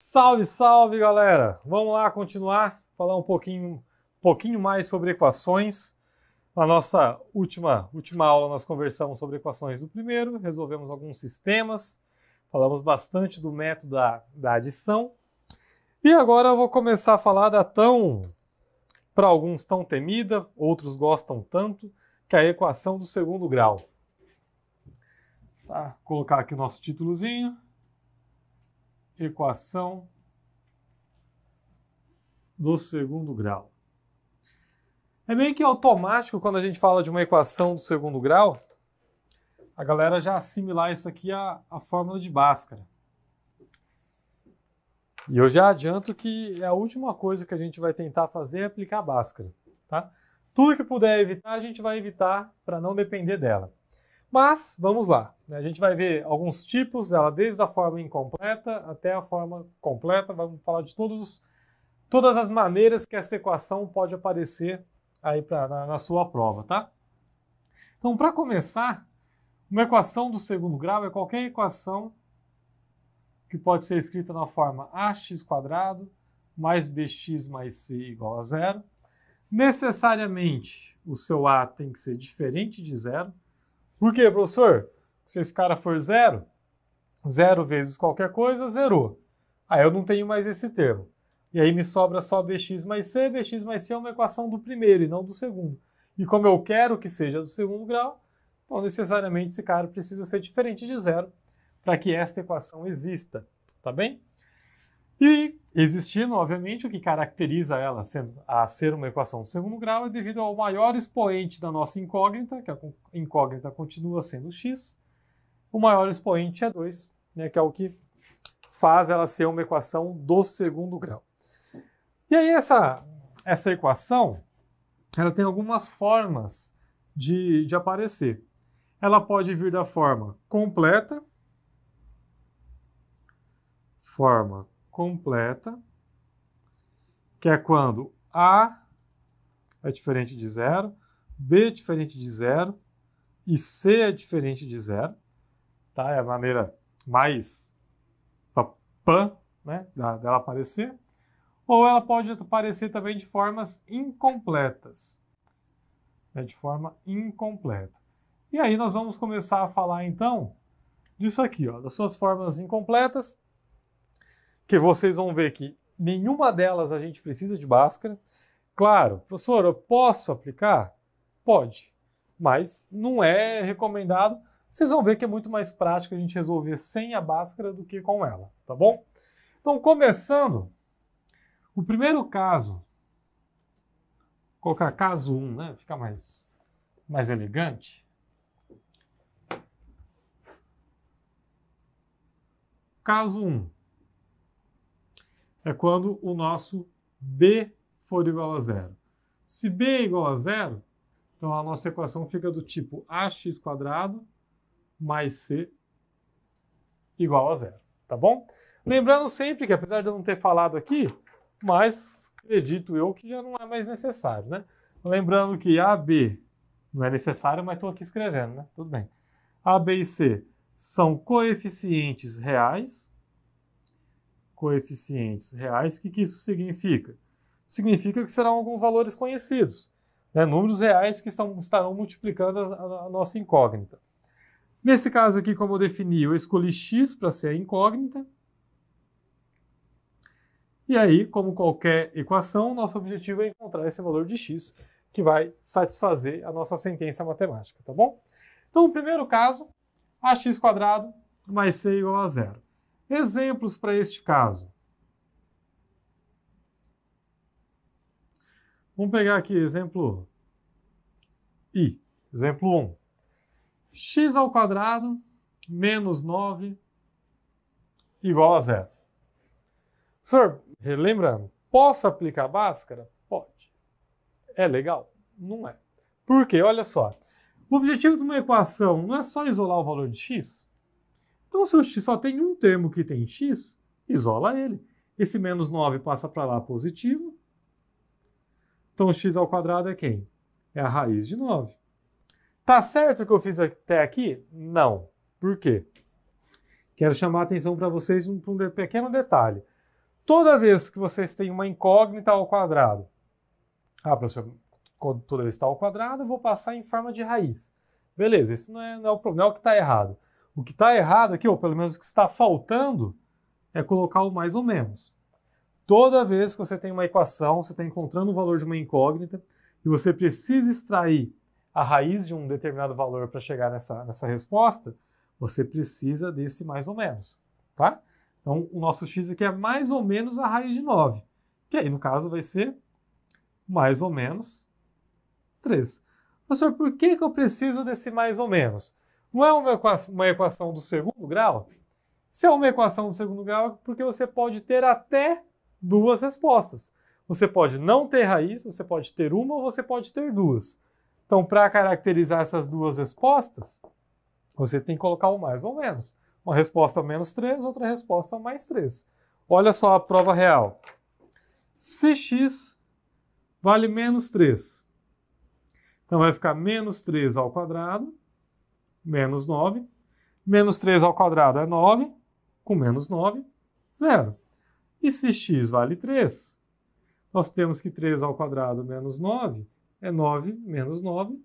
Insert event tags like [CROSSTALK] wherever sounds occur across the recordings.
Salve, salve, galera! Vamos lá continuar, falar um pouquinho, um pouquinho mais sobre equações. Na nossa última, última aula, nós conversamos sobre equações do primeiro, resolvemos alguns sistemas, falamos bastante do método da, da adição. E agora eu vou começar a falar da tão, para alguns tão temida, outros gostam tanto, que é a equação do segundo grau. Tá, vou colocar aqui o nosso títulozinho equação do segundo grau. É meio que automático quando a gente fala de uma equação do segundo grau, a galera já assimilar isso aqui à, à fórmula de Bhaskara. E eu já adianto que é a última coisa que a gente vai tentar fazer é aplicar a Bhaskara, tá? Tudo que puder evitar, a gente vai evitar para não depender dela. Mas vamos lá, né? a gente vai ver alguns tipos dela, desde a forma incompleta até a forma completa. Vamos falar de todos, todas as maneiras que essa equação pode aparecer aí pra, na, na sua prova, tá? Então, para começar, uma equação do segundo grau é qualquer equação que pode ser escrita na forma ax mais bx mais c igual a zero. Necessariamente o seu a tem que ser diferente de zero. Por quê, professor? Se esse cara for zero, zero vezes qualquer coisa, zerou. Aí eu não tenho mais esse termo. E aí me sobra só bx mais c. bx mais c é uma equação do primeiro e não do segundo. E como eu quero que seja do segundo grau, então necessariamente esse cara precisa ser diferente de zero para que esta equação exista, tá bem? E existindo, obviamente, o que caracteriza ela sendo, a ser uma equação de segundo grau é devido ao maior expoente da nossa incógnita, que a incógnita continua sendo x, o maior expoente é 2, né, que é o que faz ela ser uma equação do segundo grau. E aí essa, essa equação ela tem algumas formas de, de aparecer. Ela pode vir da forma completa, forma completa, que é quando A é diferente de zero, B é diferente de zero e C é diferente de zero. Tá? É a maneira mais pan né, dela aparecer. Ou ela pode aparecer também de formas incompletas. Né, de forma incompleta. E aí nós vamos começar a falar então disso aqui, ó, das suas formas incompletas que vocês vão ver que nenhuma delas a gente precisa de báscara. Claro, professor, eu posso aplicar? Pode, mas não é recomendado. Vocês vão ver que é muito mais prático a gente resolver sem a báscara do que com ela, tá bom? Então, começando, o primeiro caso, vou colocar caso 1, um, né? Fica mais, mais elegante. Caso 1. Um é quando o nosso B for igual a zero. Se B é igual a zero, então a nossa equação fica do tipo ax quadrado mais c igual a zero, tá bom? Lembrando sempre que, apesar de eu não ter falado aqui, mas acredito eu que já não é mais necessário, né? Lembrando que AB não é necessário, mas estou aqui escrevendo, né? Tudo bem. A, B e C são coeficientes reais coeficientes reais. O que, que isso significa? Significa que serão alguns valores conhecidos, né? números reais que estão, estarão multiplicando a, a nossa incógnita. Nesse caso aqui, como eu defini, eu escolhi x para ser a incógnita. E aí, como qualquer equação, nosso objetivo é encontrar esse valor de x que vai satisfazer a nossa sentença matemática, tá bom? Então, o primeiro caso, ax² mais c igual a zero. Exemplos para este caso. Vamos pegar aqui exemplo i, exemplo 1. x ao quadrado menos 9 igual a zero. Professor, relembrando, posso aplicar a Bhaskara? Pode. É legal? Não é. Por quê? Olha só. O objetivo de uma equação não é só isolar o valor de x, então, se o x só tem um termo que tem x, isola ele. Esse menos 9 passa para lá positivo. Então, x ao quadrado é quem? É a raiz de 9. Tá certo o que eu fiz até aqui? Não. Por quê? Quero chamar a atenção para vocês um, um pequeno detalhe. Toda vez que vocês têm uma incógnita ao quadrado, ah, professor, quando toda vez está ao quadrado, eu vou passar em forma de raiz. Beleza, isso não é, não é o problema, é o que está errado. O que está errado aqui, ou pelo menos o que está faltando, é colocar o mais ou menos. Toda vez que você tem uma equação, você está encontrando o valor de uma incógnita e você precisa extrair a raiz de um determinado valor para chegar nessa, nessa resposta, você precisa desse mais ou menos, tá? Então, o nosso x aqui é mais ou menos a raiz de 9, que aí, no caso, vai ser mais ou menos 3. Professor, por que, que eu preciso desse mais ou menos? Não é uma equação, uma equação do segundo grau? Se é uma equação do segundo grau, é porque você pode ter até duas respostas. Você pode não ter raiz, você pode ter uma ou você pode ter duas. Então, para caracterizar essas duas respostas, você tem que colocar o mais ou menos. Uma resposta menos 3, outra resposta mais 3. Olha só a prova real. Se x vale menos 3, então vai ficar menos 3 ao quadrado menos 9. Menos 3 ao quadrado é 9, com menos 9, zero. E se x vale 3, nós temos que 3 ao quadrado menos 9 é 9 menos 9,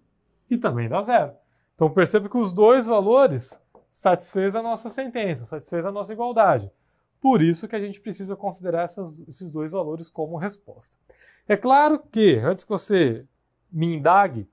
que também dá zero. Então perceba que os dois valores satisfez a nossa sentença, satisfez a nossa igualdade. Por isso que a gente precisa considerar essas, esses dois valores como resposta. É claro que, antes que você me indague,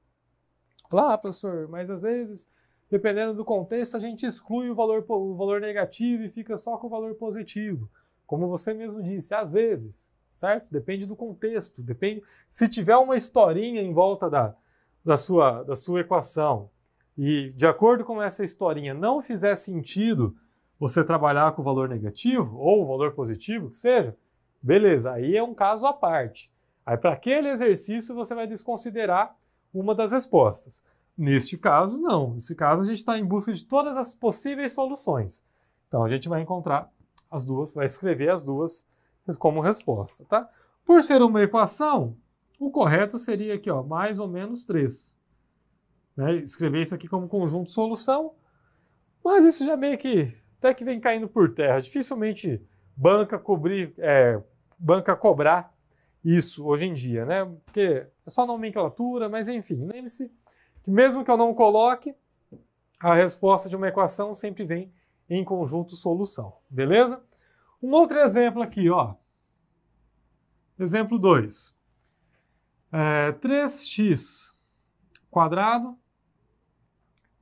falar, ah, professor, mas às vezes Dependendo do contexto, a gente exclui o valor, o valor negativo e fica só com o valor positivo. Como você mesmo disse, às vezes, certo? Depende do contexto, depende. Se tiver uma historinha em volta da, da, sua, da sua equação e, de acordo com essa historinha, não fizer sentido você trabalhar com o valor negativo ou o valor positivo, que seja, beleza, aí é um caso à parte. Aí, para aquele exercício, você vai desconsiderar uma das respostas. Neste caso, não. Nesse caso, a gente está em busca de todas as possíveis soluções. Então, a gente vai encontrar as duas, vai escrever as duas como resposta, tá? Por ser uma equação, o correto seria aqui, ó, mais ou menos 3. Né? Escrever isso aqui como conjunto de solução, mas isso já meio que até que vem caindo por terra. Dificilmente banca cobrir, é, banca cobrar isso hoje em dia, né? Porque é só nomenclatura, mas enfim, lembre-se mesmo que eu não coloque, a resposta de uma equação sempre vem em conjunto solução, beleza? Um outro exemplo aqui, ó. Exemplo 2. É, 3x quadrado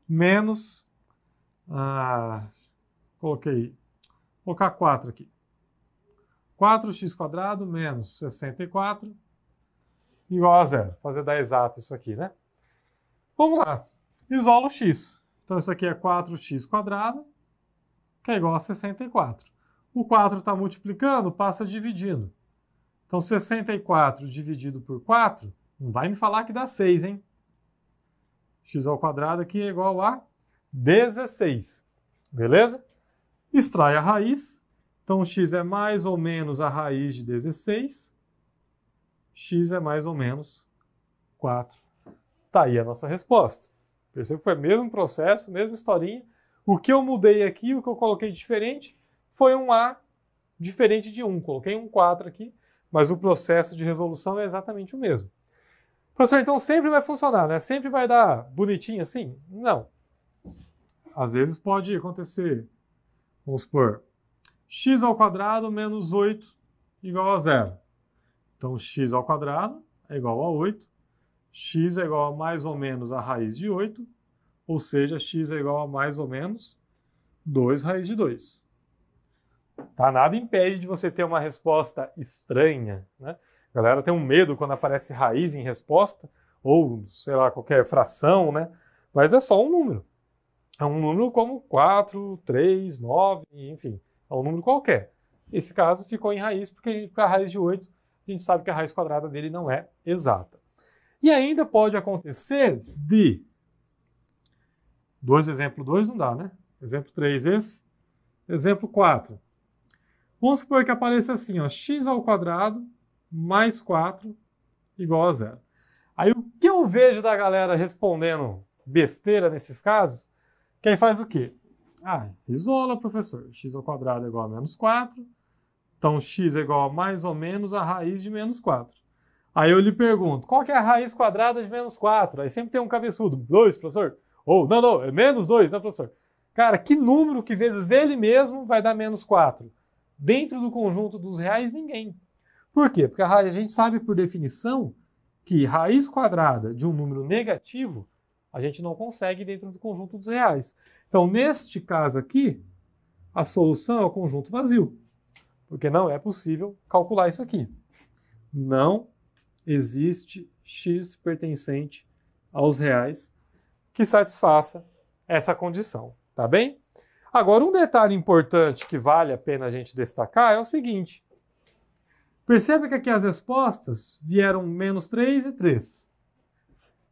menos, ah, coloquei, vou colocar 4 aqui. 4x quadrado menos 64 igual a zero. Vou Fazer dar exato isso aqui, né? Vamos lá. Isola o x. Então isso aqui é 4 x que é igual a 64. O 4 está multiplicando, passa dividindo. Então 64 dividido por 4, não vai me falar que dá 6, hein? x ao quadrado aqui é igual a 16. Beleza? Extrai a raiz. Então x é mais ou menos a raiz de 16. x é mais ou menos 4 Tá aí a nossa resposta. percebo que foi o mesmo processo, mesma historinha. O que eu mudei aqui, o que eu coloquei diferente, foi um A diferente de 1. Coloquei um 4 aqui, mas o processo de resolução é exatamente o mesmo. Professor, então sempre vai funcionar, né? Sempre vai dar bonitinho assim? Não. Às vezes pode acontecer, vamos supor, x ao quadrado menos 8 igual a zero. Então, x ao quadrado é igual a 8 x é igual a mais ou menos a raiz de 8, ou seja, x é igual a mais ou menos 2 raiz de 2. Tá? Nada impede de você ter uma resposta estranha. Né? A galera tem um medo quando aparece raiz em resposta, ou sei lá, qualquer fração, né? mas é só um número. É um número como 4, 3, 9, enfim, é um número qualquer. Esse caso ficou em raiz, porque a raiz de 8, a gente sabe que a raiz quadrada dele não é exata. E ainda pode acontecer de. Dois exemplo 2 não dá, né? Exemplo 3 esse. Exemplo 4. Vamos supor que apareça assim, ó, x ao quadrado mais 4 igual a zero. Aí o que eu vejo da galera respondendo besteira nesses casos, que aí faz o quê? Ah, isola, professor. x ao quadrado é igual a menos 4. Então, x é igual a mais ou menos a raiz de menos 4. Aí eu lhe pergunto, qual que é a raiz quadrada de menos 4? Aí sempre tem um cabeçudo, 2, professor. Ou, não, não, é menos 2, né, professor? Cara, que número que vezes ele mesmo vai dar menos 4? Dentro do conjunto dos reais, ninguém. Por quê? Porque a, raiz, a gente sabe por definição que raiz quadrada de um número negativo a gente não consegue dentro do conjunto dos reais. Então, neste caso aqui, a solução é o conjunto vazio, porque não é possível calcular isso aqui. Não existe X pertencente aos reais que satisfaça essa condição, tá bem? Agora, um detalhe importante que vale a pena a gente destacar é o seguinte. Percebe que aqui as respostas vieram menos 3 e 3.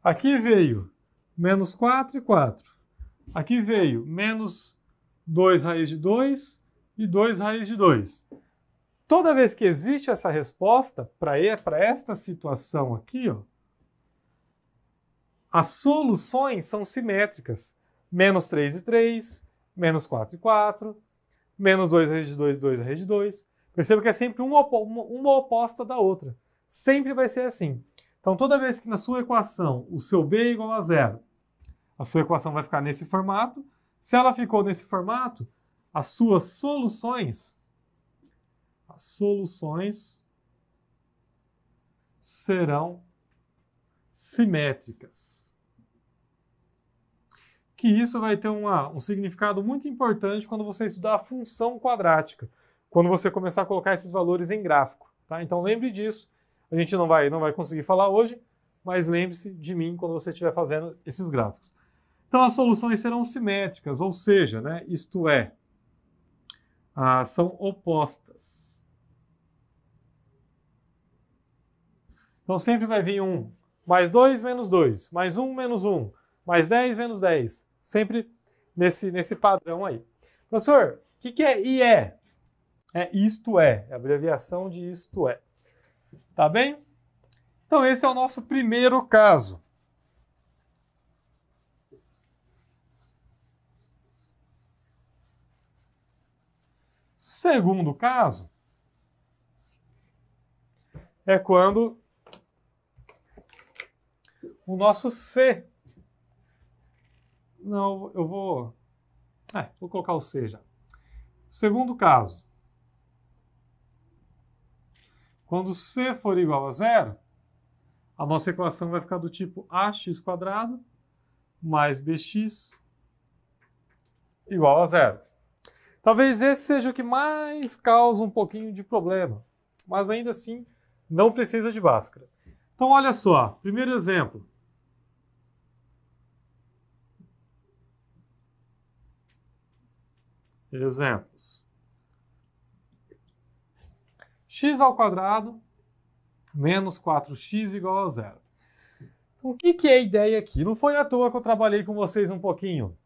Aqui veio menos 4 e 4. Aqui veio menos 2 raiz de 2 e 2 raiz de 2. Toda vez que existe essa resposta para esta situação aqui, ó, as soluções são simétricas. Menos 3 e 3, menos 4 e 4, menos 2 raiz de 2 e 2 raiz de 2. Perceba que é sempre uma, uma oposta da outra. Sempre vai ser assim. Então, toda vez que na sua equação o seu b é igual a zero, a sua equação vai ficar nesse formato. Se ela ficou nesse formato, as suas soluções as soluções serão simétricas. Que isso vai ter uma, um significado muito importante quando você estudar a função quadrática, quando você começar a colocar esses valores em gráfico. Tá? Então lembre disso. A gente não vai, não vai conseguir falar hoje, mas lembre-se de mim quando você estiver fazendo esses gráficos. Então as soluções serão simétricas, ou seja, né, isto é, ah, são opostas. Então sempre vai vir 1 mais 2 menos 2, mais 1 menos 1, mais 10 menos 10. Sempre nesse, nesse padrão aí. Professor, o que, que é IE? É isto é, é a abreviação de isto é. Tá bem? Então esse é o nosso primeiro caso. Segundo caso é quando o nosso C. Não, eu vou. É, vou colocar o C já. Segundo caso. Quando C for igual a zero, a nossa equação vai ficar do tipo ax quadrado mais bx igual a zero. Talvez esse seja o que mais causa um pouquinho de problema, mas ainda assim não precisa de Bhaskara. Então olha só, primeiro exemplo. Exemplos. x ao quadrado menos 4x igual a zero. Então, o que, que é a ideia aqui? Não foi à toa que eu trabalhei com vocês um pouquinho.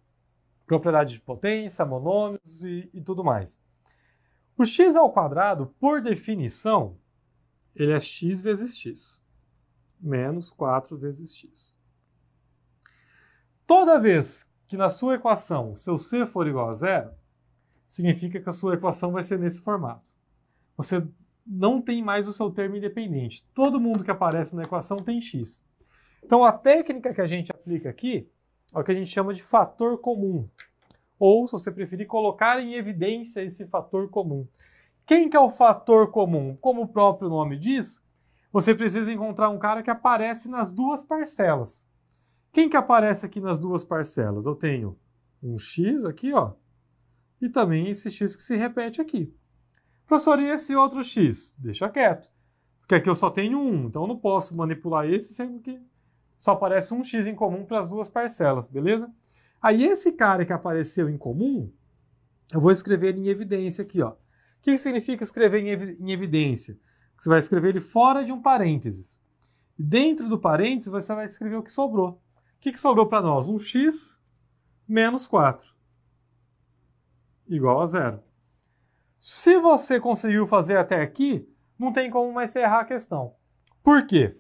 Propriedade de potência, monômios e, e tudo mais. O x ao quadrado, por definição, ele é x vezes x, menos 4 vezes x. Toda vez que na sua equação seu c for igual a zero, significa que a sua equação vai ser nesse formato. Você não tem mais o seu termo independente. Todo mundo que aparece na equação tem x. Então a técnica que a gente aplica aqui é o que a gente chama de fator comum. Ou, se você preferir, colocar em evidência esse fator comum. Quem que é o fator comum? Como o próprio nome diz, você precisa encontrar um cara que aparece nas duas parcelas. Quem que aparece aqui nas duas parcelas? Eu tenho um x aqui, ó, e também esse x que se repete aqui. Professor, e esse outro x? Deixa quieto, porque aqui eu só tenho um, então eu não posso manipular esse, sendo que só aparece um x em comum para as duas parcelas, beleza? Aí esse cara que apareceu em comum, eu vou escrever ele em evidência aqui. Ó. O que significa escrever em, evidência? Você vai escrever ele fora de um parênteses. E dentro do parênteses, você vai escrever o que sobrou. O que, que sobrou para nós? Um x menos 4 igual a zero. Se você conseguiu fazer até aqui, não tem como mais errar a questão. Por quê?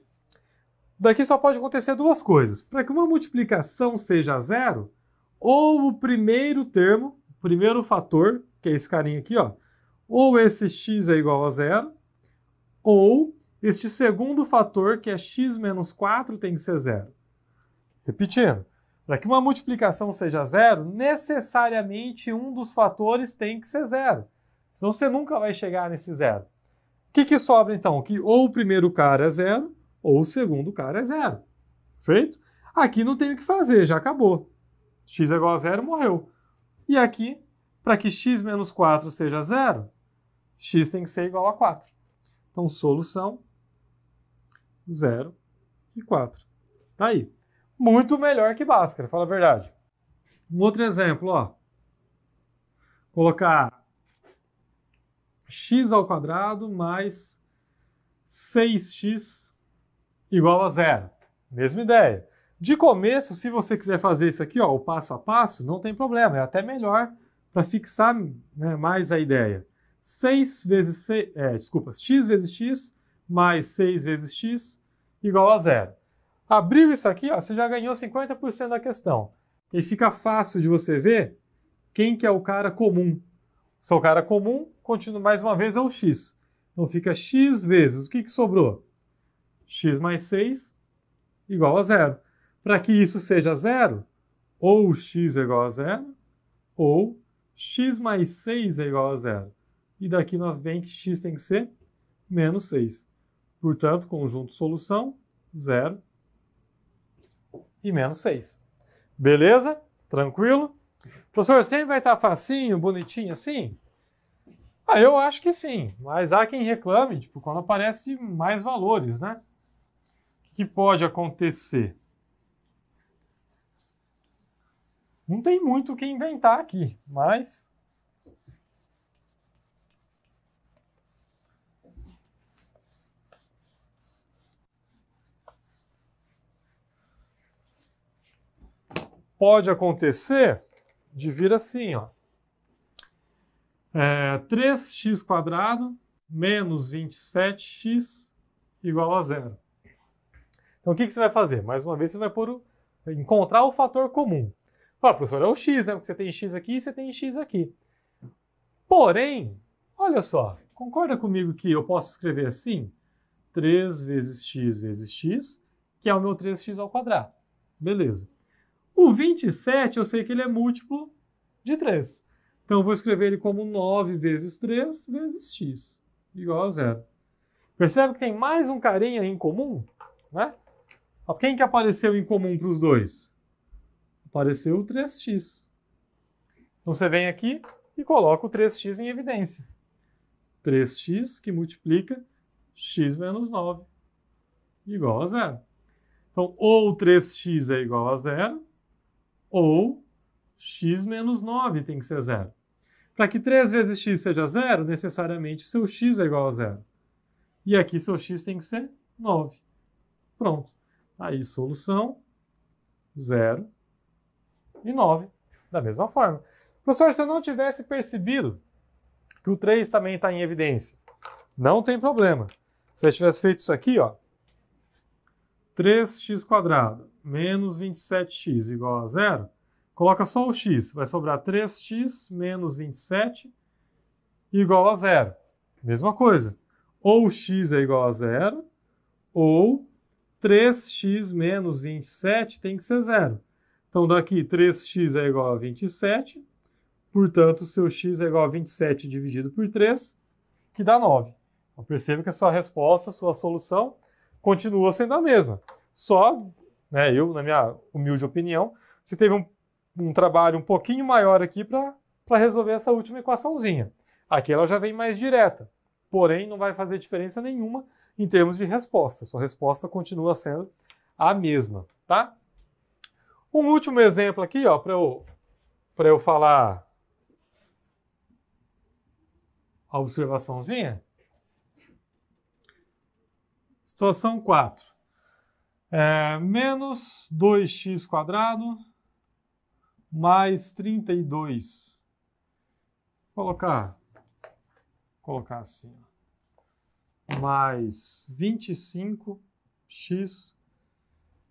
Daqui só pode acontecer duas coisas. Para que uma multiplicação seja zero, ou o primeiro termo, o primeiro fator, que é esse carinha aqui, ó, ou esse x é igual a zero, ou este segundo fator, que é x menos 4, tem que ser zero. Repetindo, para que uma multiplicação seja zero, necessariamente um dos fatores tem que ser zero. Senão você nunca vai chegar nesse zero. O que, que sobra então? Que ou o primeiro cara é zero, ou o segundo cara é zero. Feito? Aqui não tem o que fazer, já acabou. x é igual a zero, morreu. E aqui, para que x menos 4 seja zero, x tem que ser igual a 4. Então, solução, 0 e 4. Tá aí muito melhor que Bhaskara, fala a verdade. Um outro exemplo, ó. Colocar x ao quadrado mais 6x igual a zero. Mesma ideia. De começo, se você quiser fazer isso aqui, ó, o passo a passo, não tem problema. É até melhor para fixar né, mais a ideia. 6 vezes 6, é, desculpa, x vezes x mais 6 vezes x igual a zero. Abriu isso aqui, ó, você já ganhou 50% da questão. E fica fácil de você ver quem que é o cara comum. Se é o cara comum, continua mais uma vez é o x. Então fica x vezes. O que, que sobrou? x mais 6 igual a zero. Para que isso seja zero, ou x é igual a zero, ou x mais 6 é igual a zero. E daqui nós vem que x tem que ser menos 6. Portanto, conjunto solução, zero e menos 6. Beleza? Tranquilo? Professor, sempre vai estar facinho, bonitinho assim? Ah, eu acho que sim, mas há quem reclame, tipo, quando aparece mais valores, né? O que pode acontecer? Não tem muito o que inventar aqui, mas pode acontecer de vir assim, ó. É, 3x quadrado menos 27x igual a zero. Então, o que, que você vai fazer? Mais uma vez, você vai por, encontrar o fator comum. Fala, professor, é o x, né? Porque você tem x aqui e você tem x aqui. Porém, olha só, concorda comigo que eu posso escrever assim? 3 vezes x vezes x, que é o meu 3x ao quadrado. Beleza. O 27 eu sei que ele é múltiplo de 3. Então eu vou escrever ele como 9 vezes 3 vezes x, igual a zero. Percebe que tem mais um carinha em comum? Né? Quem que apareceu em comum para os dois? Apareceu o 3x. Então você vem aqui e coloca o 3x em evidência. 3x que multiplica x menos 9 igual a zero. Então, ou 3x é igual a zero, ou x menos 9 tem que ser zero. Para que 3 vezes x seja zero, necessariamente seu x é igual a zero. E aqui seu x tem que ser 9. Pronto. Tá aí solução, 0 e 9, da mesma forma. Professor, se eu não tivesse percebido que o 3 também está em evidência, não tem problema. Se eu tivesse feito isso aqui, ó, 3x menos 27x igual a zero, coloca só o x, vai sobrar 3x menos 27 igual a zero. Mesma coisa. Ou x é igual a zero, ou 3x menos 27 tem que ser zero. Então, daqui 3x é igual a 27, portanto, seu x é igual a 27 dividido por 3, que dá 9. Então, perceba que a sua resposta, a sua solução, continua sendo a mesma. Só né? Eu, na minha humilde opinião, você teve um, um trabalho um pouquinho maior aqui para resolver essa última equaçãozinha. Aqui ela já vem mais direta, porém não vai fazer diferença nenhuma em termos de resposta. Sua resposta continua sendo a mesma, tá? Um último exemplo aqui, ó, para eu, eu falar a observaçãozinha. Situação 4. É, menos 2x quadrado mais 32. Vou colocar, vou colocar assim, mais 25x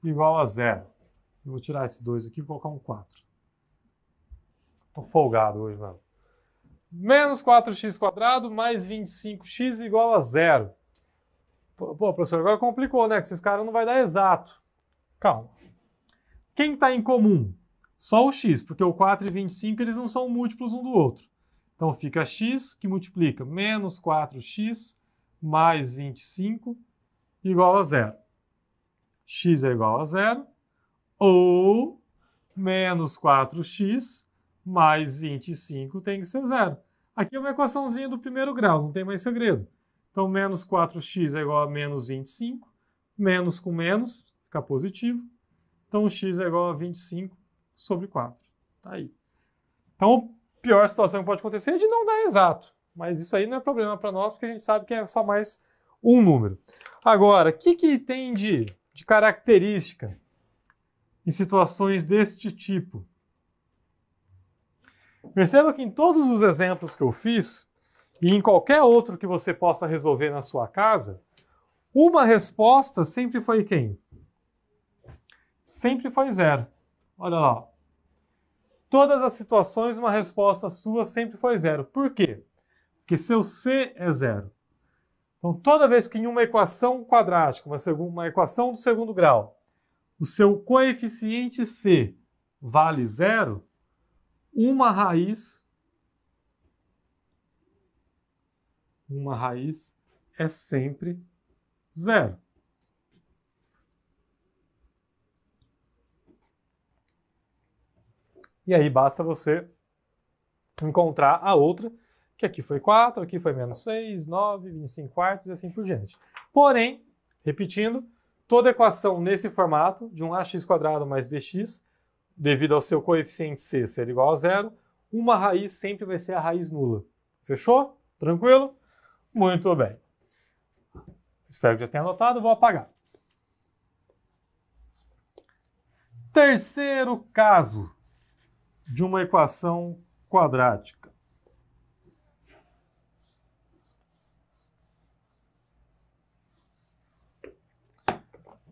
igual a zero. Eu vou tirar esse 2 aqui e colocar um 4. Estou folgado hoje, mano. Menos 4x mais 25x igual a zero. Pô, professor, agora complicou, né? Que esses caras não vai dar exato. Calma. Quem está em comum? Só o x, porque o 4 e 25 eles não são múltiplos um do outro. Então fica x que multiplica menos 4x mais 25 igual a zero. x é igual a zero ou menos 4x mais 25 tem que ser zero. Aqui é uma equaçãozinha do primeiro grau, não tem mais segredo. Então, menos 4x é igual a menos 25. Menos com menos fica positivo. Então, x é igual a 25 sobre 4. Tá aí. Então, a pior situação que pode acontecer é de não dar exato. Mas isso aí não é problema para nós, porque a gente sabe que é só mais um número. Agora, o que, que tem de, de característica em situações deste tipo? Perceba que em todos os exemplos que eu fiz, e em qualquer outro que você possa resolver na sua casa, uma resposta sempre foi quem? Sempre foi zero. Olha lá. Todas as situações, uma resposta sua sempre foi zero. Por quê? Porque seu C é zero. Então, toda vez que em uma equação quadrática, uma, uma equação do segundo grau, o seu coeficiente C vale zero, uma raiz uma raiz é sempre zero. E aí basta você encontrar a outra, que aqui foi 4, aqui foi menos 6, 9, 25 quartos e assim por diante. Porém, repetindo, toda equação nesse formato, de um ax quadrado mais bx, devido ao seu coeficiente c ser igual a zero, uma raiz sempre vai ser a raiz nula. Fechou? Tranquilo? Muito bem. Espero que já tenha anotado, vou apagar. Terceiro caso de uma equação quadrática.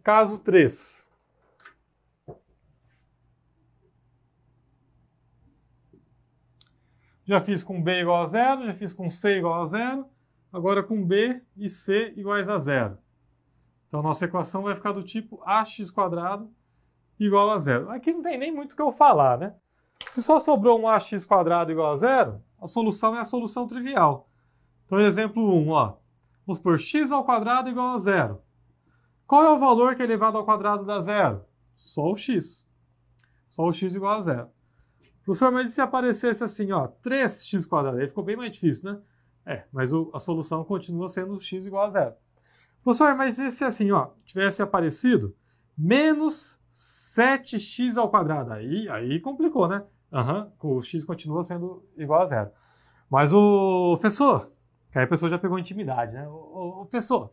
Caso 3. Já fiz com B igual a zero, já fiz com C igual a zero agora com b e c iguais a zero. Então, nossa equação vai ficar do tipo ax² igual a zero. Aqui não tem nem muito o que eu falar, né? Se só sobrou um ax quadrado igual a zero, a solução é a solução trivial. Então, exemplo 1, ó. Vamos por x ao quadrado igual a zero. Qual é o valor que é elevado ao quadrado dá zero? Só o x. Só o x igual a zero. Professor, mas e se aparecesse assim, ó, 3x quadrado? Aí ficou bem mais difícil, né? É, mas o, a solução continua sendo x igual a zero. Professor, mas e se assim, ó, tivesse aparecido menos 7x ao quadrado? Aí, aí complicou, né? Aham, uhum, o x continua sendo igual a zero. Mas o professor, que aí a pessoa já pegou intimidade, né? O, o, professor,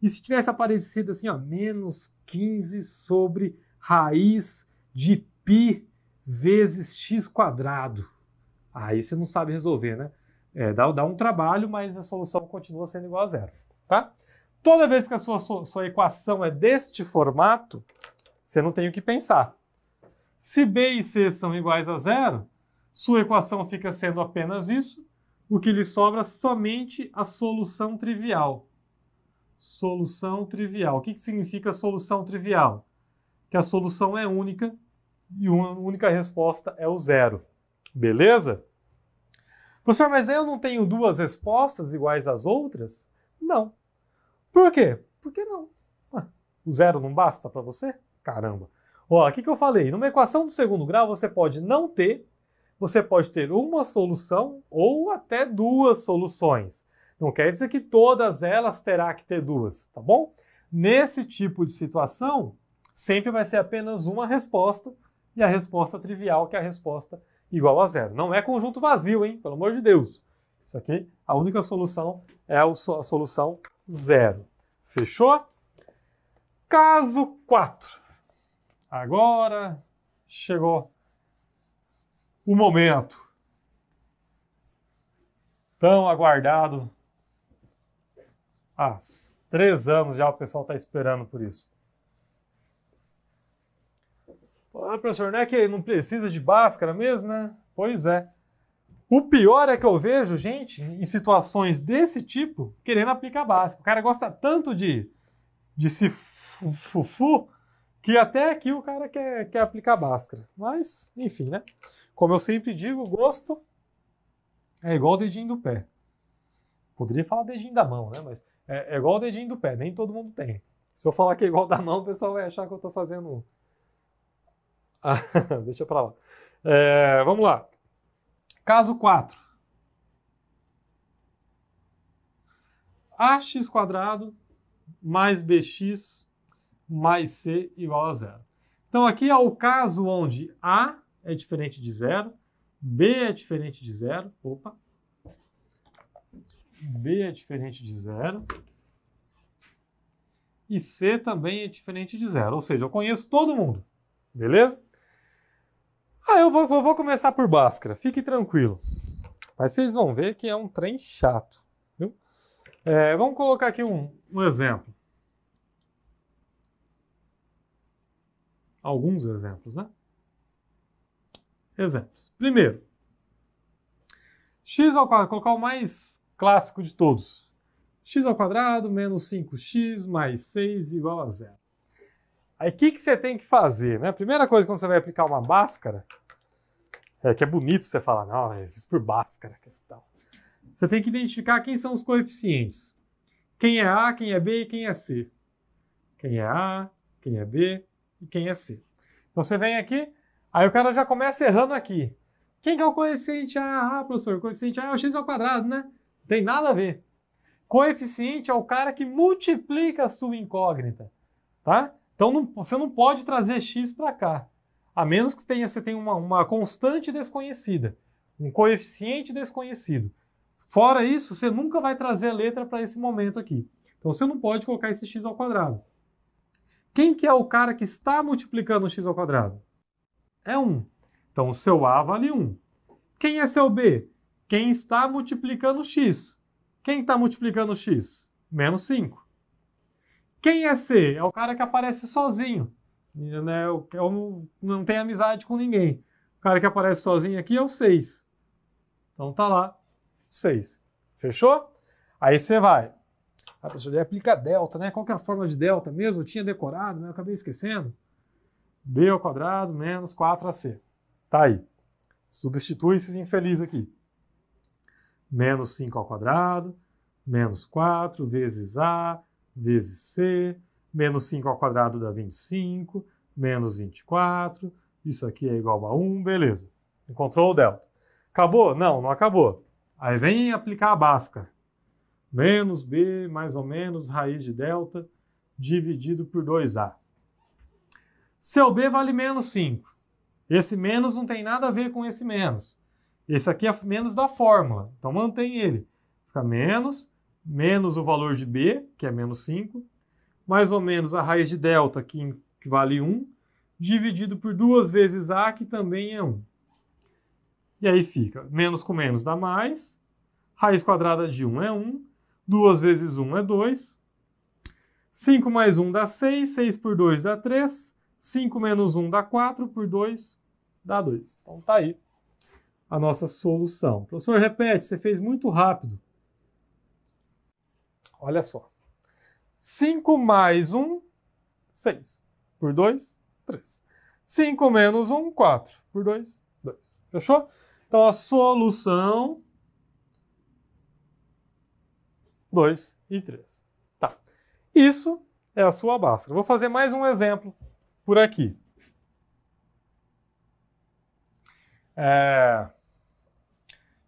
e se tivesse aparecido assim, ó, menos 15 sobre raiz de π vezes x quadrado? Aí você não sabe resolver, né? É, dá, dá um trabalho, mas a solução continua sendo igual a zero, tá? Toda vez que a sua, sua equação é deste formato, você não tem o que pensar. Se B e C são iguais a zero, sua equação fica sendo apenas isso, o que lhe sobra somente a solução trivial. Solução trivial. O que, que significa solução trivial? Que a solução é única e uma única resposta é o zero. Beleza? Professor, mas eu não tenho duas respostas iguais às outras? Não. Por quê? Por que não? Ah, o zero não basta para você? Caramba. o que, que eu falei? Numa equação do segundo grau, você pode não ter, você pode ter uma solução ou até duas soluções. Não quer dizer que todas elas terá que ter duas, tá bom? Nesse tipo de situação, sempre vai ser apenas uma resposta e a resposta trivial, que é a resposta igual a zero. Não é conjunto vazio, hein? Pelo amor de Deus. Isso aqui, a única solução é a solução zero. Fechou? Caso 4. Agora chegou o momento tão aguardado há três anos já o pessoal está esperando por isso. Ah, professor, não é que não precisa de máscara mesmo, né? Pois é. O pior é que eu vejo gente em situações desse tipo querendo aplicar máscara. O cara gosta tanto de, de se fufu que até aqui o cara quer, quer aplicar máscara. Mas, enfim, né? Como eu sempre digo, gosto é igual o dedinho do pé. Poderia falar dedinho da mão, né? Mas é, é igual o dedinho do pé, nem todo mundo tem. Se eu falar que é igual da mão, o pessoal vai achar que eu estou fazendo [LAUGHS] Deixa para lá. É, vamos lá. Caso 4. ax quadrado mais bx mais c igual a zero. Então aqui é o caso onde a é diferente de zero, b é diferente de zero, opa, b é diferente de zero e c também é diferente de zero. Ou seja, eu conheço todo mundo, beleza? Ah, eu vou, eu vou começar por Bhaskara, fique tranquilo. Mas vocês vão ver que é um trem chato. Viu? É, vamos colocar aqui um, um exemplo. Alguns exemplos, né? Exemplos. Primeiro, x ao quadrado, colocar o mais clássico de todos. x ao quadrado menos 5x mais 6 igual a zero. Aí o que, que você tem que fazer? Né? A primeira coisa quando você vai aplicar uma báscara é que é bonito você falar, não, é fiz por Bhaskara a questão. Você tem que identificar quem são os coeficientes. Quem é A, quem é B e quem é C. Quem é A, quem é B e quem é C. Então você vem aqui, aí o cara já começa errando aqui. Quem que é o coeficiente A? Ah, professor, o coeficiente A é o x ao quadrado, né? Não tem nada a ver. Coeficiente é o cara que multiplica a sua incógnita, tá? Então não, você não pode trazer x para cá a menos que tenha, você tenha uma, uma constante desconhecida, um coeficiente desconhecido. Fora isso, você nunca vai trazer a letra para esse momento aqui. Então você não pode colocar esse x ao quadrado. Quem que é o cara que está multiplicando o x ao quadrado? É 1. Então o seu A vale 1. Quem é seu B? Quem está multiplicando o x. Quem está multiplicando o x? Menos 5. Quem é C? É o cara que aparece sozinho. Né? Eu, não, tem tenho amizade com ninguém. O cara que aparece sozinho aqui é o 6. Então tá lá, 6. Fechou? Aí você vai. A ah, pessoa daí é aplica delta, né? Qual que é a forma de delta mesmo? Eu tinha decorado, mas eu acabei esquecendo. B ao quadrado menos 4AC. Tá aí. Substitui esses infelizes aqui. Menos 5 ao quadrado, menos 4 vezes A, vezes C, menos 5 ao quadrado dá 25, menos 24, isso aqui é igual a 1, beleza. Encontrou o delta. Acabou? Não, não acabou. Aí vem aplicar a Bhaskara. Menos B, mais ou menos, raiz de delta, dividido por 2A. Seu B vale menos 5. Esse menos não tem nada a ver com esse menos. Esse aqui é menos da fórmula, então mantém ele. Fica menos, menos o valor de B, que é menos 5, mais ou menos a raiz de delta, que vale 1, dividido por duas vezes A, que também é 1. E aí fica, menos com menos dá mais, raiz quadrada de 1 é 1, 2 vezes 1 é 2, 5 mais 1 dá 6, 6 por 2 dá 3, 5 menos 1 dá 4, por 2 dá 2. Então tá aí a nossa solução. Professor, repete, você fez muito rápido. Olha só. 5 mais 1, 6. Por 2, 3. 5 menos 1, 4. Por 2, 2. Fechou? Então a solução 2 e 3. Tá. Isso é a sua báscara. Vou fazer mais um exemplo por aqui. É,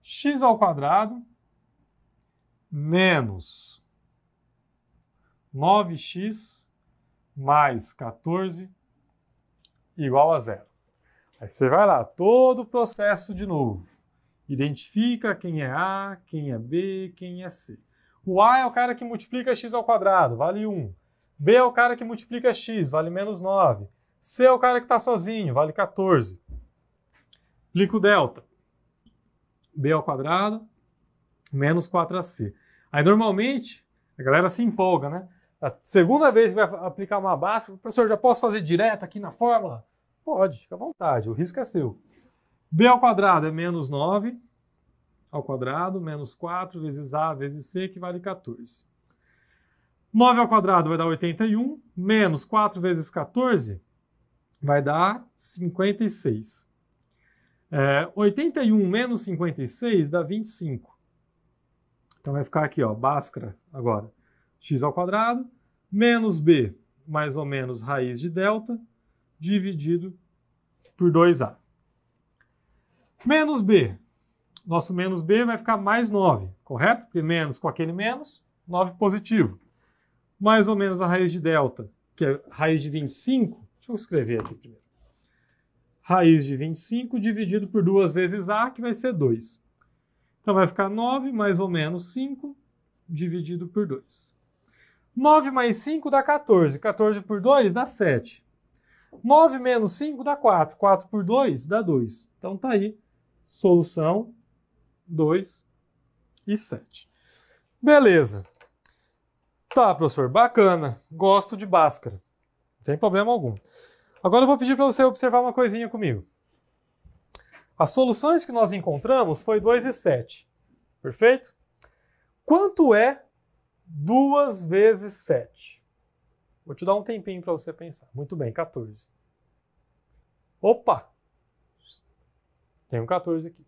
x ao quadrado menos 9x mais 14 igual a zero. Aí você vai lá, todo o processo de novo. Identifica quem é A, quem é B, quem é C. O A é o cara que multiplica x ao quadrado, vale 1. B é o cara que multiplica x, vale menos 9. C é o cara que está sozinho, vale 14. Aplica o delta. B ao quadrado, menos 4ac. Aí normalmente a galera se empolga, né? A segunda vez que vai aplicar uma base, professor, já posso fazer direto aqui na fórmula? Pode, fica à vontade, o risco é seu. B ao quadrado é menos 9 ao quadrado, menos 4 vezes A vezes C, que vale 14. 9 ao quadrado vai dar 81, menos 4 vezes 14 vai dar 56. É, 81 menos 56 dá 25. Então vai ficar aqui, ó, Bhaskara agora. x ao quadrado menos b, mais ou menos raiz de delta, dividido por 2a. Menos b. Nosso menos b vai ficar mais 9, correto? Porque menos com aquele menos, 9 positivo. Mais ou menos a raiz de delta, que é raiz de 25. Deixa eu escrever aqui primeiro. Raiz de 25 dividido por 2 vezes a, que vai ser 2. Então vai ficar 9 mais ou menos 5 dividido por 2. 9 mais 5 dá 14. 14 por 2 dá 7. 9 menos 5 dá 4. 4 por 2 dá 2. Então tá aí. Solução 2 e 7. Beleza. Tá, professor, bacana. Gosto de Bhaskara. Sem problema algum. Agora eu vou pedir para você observar uma coisinha comigo. As soluções que nós encontramos foi 2 e 7. Perfeito? Quanto é 2 vezes 7. Vou te dar um tempinho para você pensar. Muito bem, 14. Opa! Tenho 14 aqui.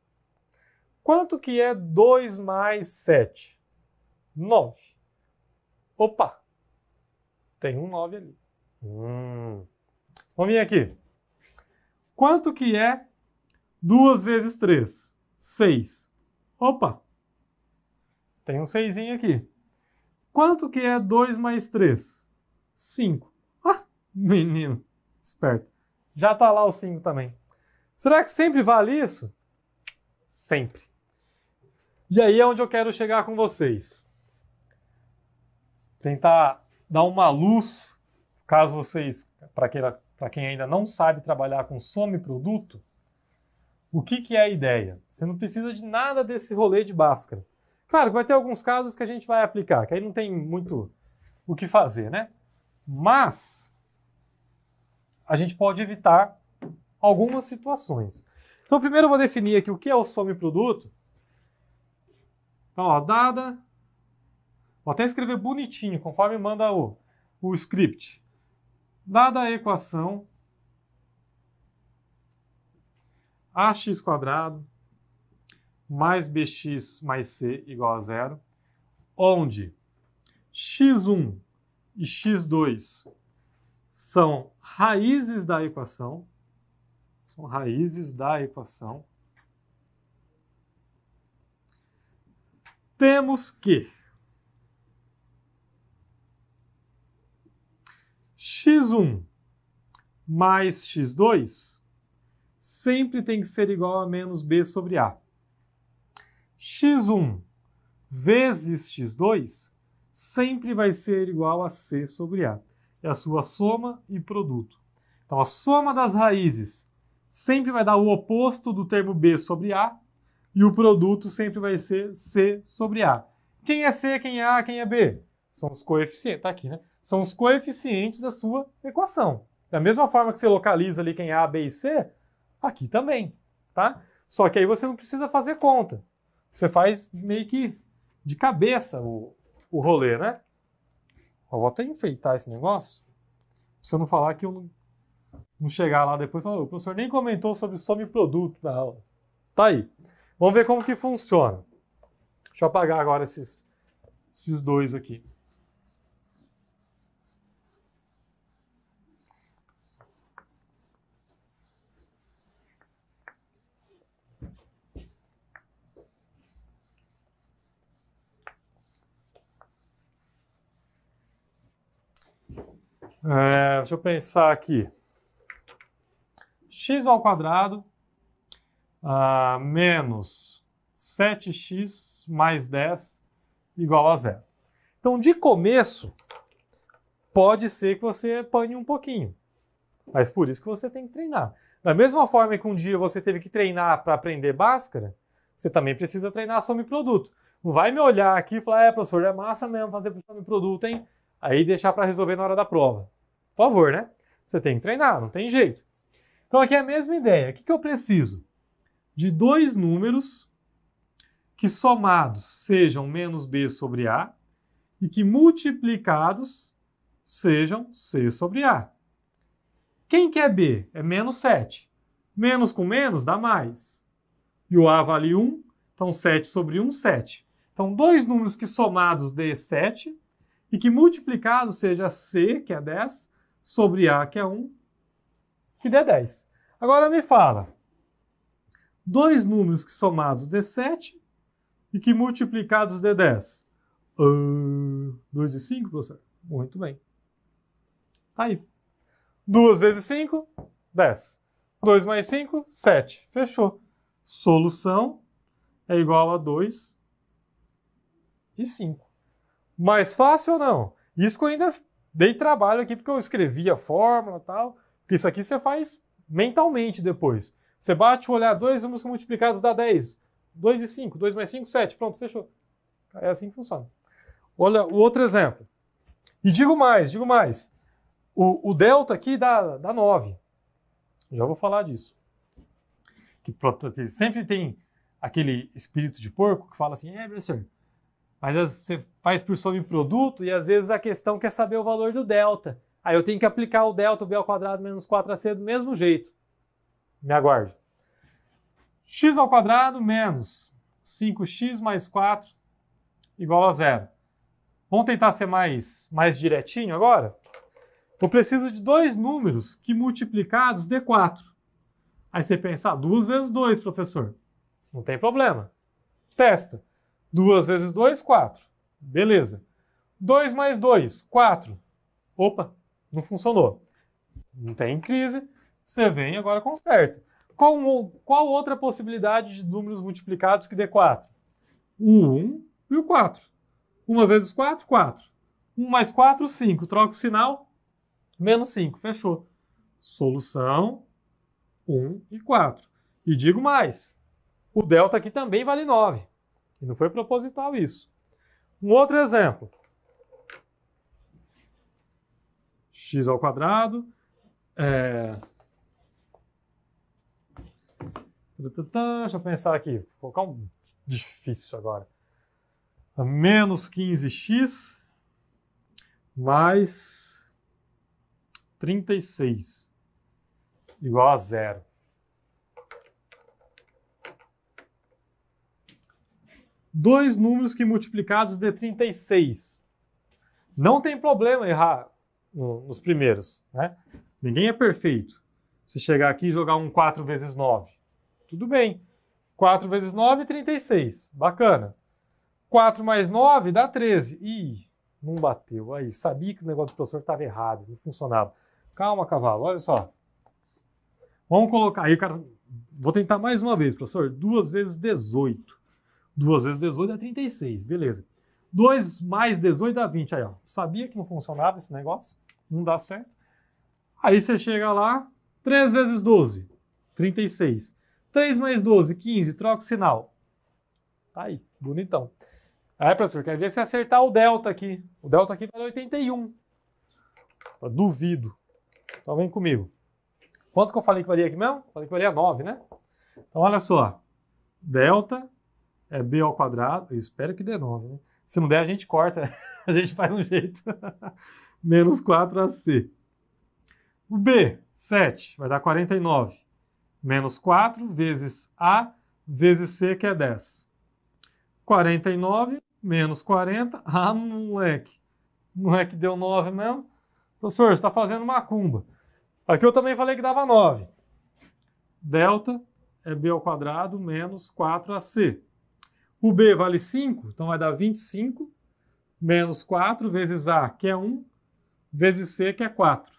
Quanto que é 2 mais 7? 9. Opa! Tem um 9 ali. Hum. Vamos vir aqui. Quanto que é 2 vezes 3? 6. Opa! Tem um 6 aqui. Quanto que é 2 mais 3? 5. Ah, menino, esperto. Já está lá o 5 também. Será que sempre vale isso? Sempre. E aí é onde eu quero chegar com vocês. Tentar dar uma luz, caso vocês, para quem, quem ainda não sabe trabalhar com soma e produto, o que, que é a ideia? Você não precisa de nada desse rolê de Bhaskara. Claro que vai ter alguns casos que a gente vai aplicar, que aí não tem muito o que fazer, né? Mas a gente pode evitar algumas situações. Então, primeiro eu vou definir aqui o que é o some produto. Então, ó, dada. Vou até escrever bonitinho, conforme manda o, o script. Dada a equação ax quadrado mais bx mais c igual a zero, onde x1 e x2 são raízes da equação, são raízes da equação, temos que x1 mais x2 sempre tem que ser igual a menos b sobre a x1 vezes x2 sempre vai ser igual a c sobre a. É a sua soma e produto. Então, a soma das raízes sempre vai dar o oposto do termo b sobre a e o produto sempre vai ser c sobre a. Quem é c, quem é a, quem é b? São os coeficientes, tá aqui, né? São os coeficientes da sua equação. Da mesma forma que você localiza ali quem é a, b e c, aqui também, tá? Só que aí você não precisa fazer conta. Você faz meio que de cabeça o, o rolê, né? Eu vou até enfeitar esse negócio, pra você não falar que eu não, não chegar lá depois e falar, o professor nem comentou sobre some produto na aula. Tá aí. Vamos ver como que funciona. Deixa eu apagar agora esses, esses dois aqui. É, deixa eu pensar aqui. x ao quadrado uh, menos 7x mais 10 igual a zero. Então, de começo, pode ser que você apanhe um pouquinho. Mas por isso que você tem que treinar. Da mesma forma que um dia você teve que treinar para aprender Bhaskara, você também precisa treinar some produto. Não vai me olhar aqui e falar, é, professor, é massa mesmo fazer some produto, hein? Aí deixar para resolver na hora da prova. Por favor, né? Você tem que treinar, não tem jeito. Então aqui é a mesma ideia. O que, que eu preciso? De dois números que somados sejam menos b sobre a e que multiplicados sejam c sobre a. Quem quer é b? É menos 7. Menos com menos dá mais. E o a vale 1, então 7 sobre 1, 7. Então, dois números que somados dê 7 e que multiplicados seja c, que é 10, sobre A, que é 1, que dê 10. Agora me fala, dois números que somados dê 7 e que multiplicados dê 10. Uh, 2 e 5, professor? Muito bem. Tá aí. 2 vezes 5, 10. 2 mais 5, 7. Fechou. Solução é igual a 2 e 5. Mais fácil ou não? Isso ainda dei trabalho aqui porque eu escrevi a fórmula e tal. Porque isso aqui você faz mentalmente depois. Você bate o olhar 2, números multiplicados dá 10. 2 e 5, 2 mais 5, 7. Pronto, fechou. É assim que funciona. Olha o outro exemplo. E digo mais, digo mais. O, o delta aqui dá, dá 9. Já vou falar disso. Que sempre tem aquele espírito de porco que fala assim, é, professor, mas você faz por sobre produto e às vezes a questão quer saber o valor do delta. Aí eu tenho que aplicar o delta, b ao quadrado menos 4ac do mesmo jeito. Me aguarde. x ao quadrado menos 5x mais 4 igual a zero. Vamos tentar ser mais, mais direitinho agora? Eu preciso de dois números que multiplicados dê 4. Aí você pensa, ah, duas vezes 2, professor. Não tem problema. Testa. 2 vezes 2, 4. Beleza. 2 mais 2, 4. Opa, não funcionou. Não tem crise. Você vem agora conserta. Qual, qual outra possibilidade de números multiplicados que dê 4? O 1 e o 4. 1 vezes 4, 4. 1 mais 4, 5. Troca o sinal, menos 5. Fechou. Solução 1 e 4. E digo mais, o delta aqui também vale 9. E não foi proposital isso. Um outro exemplo. x ao quadrado é... Deixa eu pensar aqui, vou colocar um difícil agora. Menos 15x mais 36 igual a zero. dois números que multiplicados dê 36. Não tem problema errar nos primeiros, né? Ninguém é perfeito. Se chegar aqui e jogar um 4 vezes 9, tudo bem. 4 vezes 9, 36. Bacana. 4 mais 9 dá 13. Ih, não bateu. Aí, sabia que o negócio do professor estava errado, não funcionava. Calma, cavalo, olha só. Vamos colocar. Aí, cara, vou tentar mais uma vez, professor. Duas vezes 18. 2 vezes 18 dá 36, beleza. 2 mais 18 dá 20. Aí, ó, sabia que não funcionava esse negócio? Não dá certo. Aí você chega lá, 3 vezes 12, 36. 3 mais 12, 15, troca o sinal. Tá aí, bonitão. Aí, professor, quer ver se acertar o delta aqui. O delta aqui vale 81. duvido. Então vem comigo. Quanto que eu falei que valia aqui mesmo? Falei que valia 9, né? Então olha só. Delta é b ao quadrado, espero que dê 9, né? Se não der, a gente corta, [LAUGHS] a gente faz um jeito. [LAUGHS] Menos 4ac. O b, 7, vai dar 49. Menos 4 vezes a vezes c, que é 10. 49 menos 40. [LAUGHS] Ah, moleque. Não é que deu 9 mesmo? Professor, você está fazendo macumba. Aqui eu também falei que dava 9. Delta é b ao quadrado menos 4ac. O B vale 5, então vai dar 25 menos 4 vezes A, que é 1, vezes C, que é 4.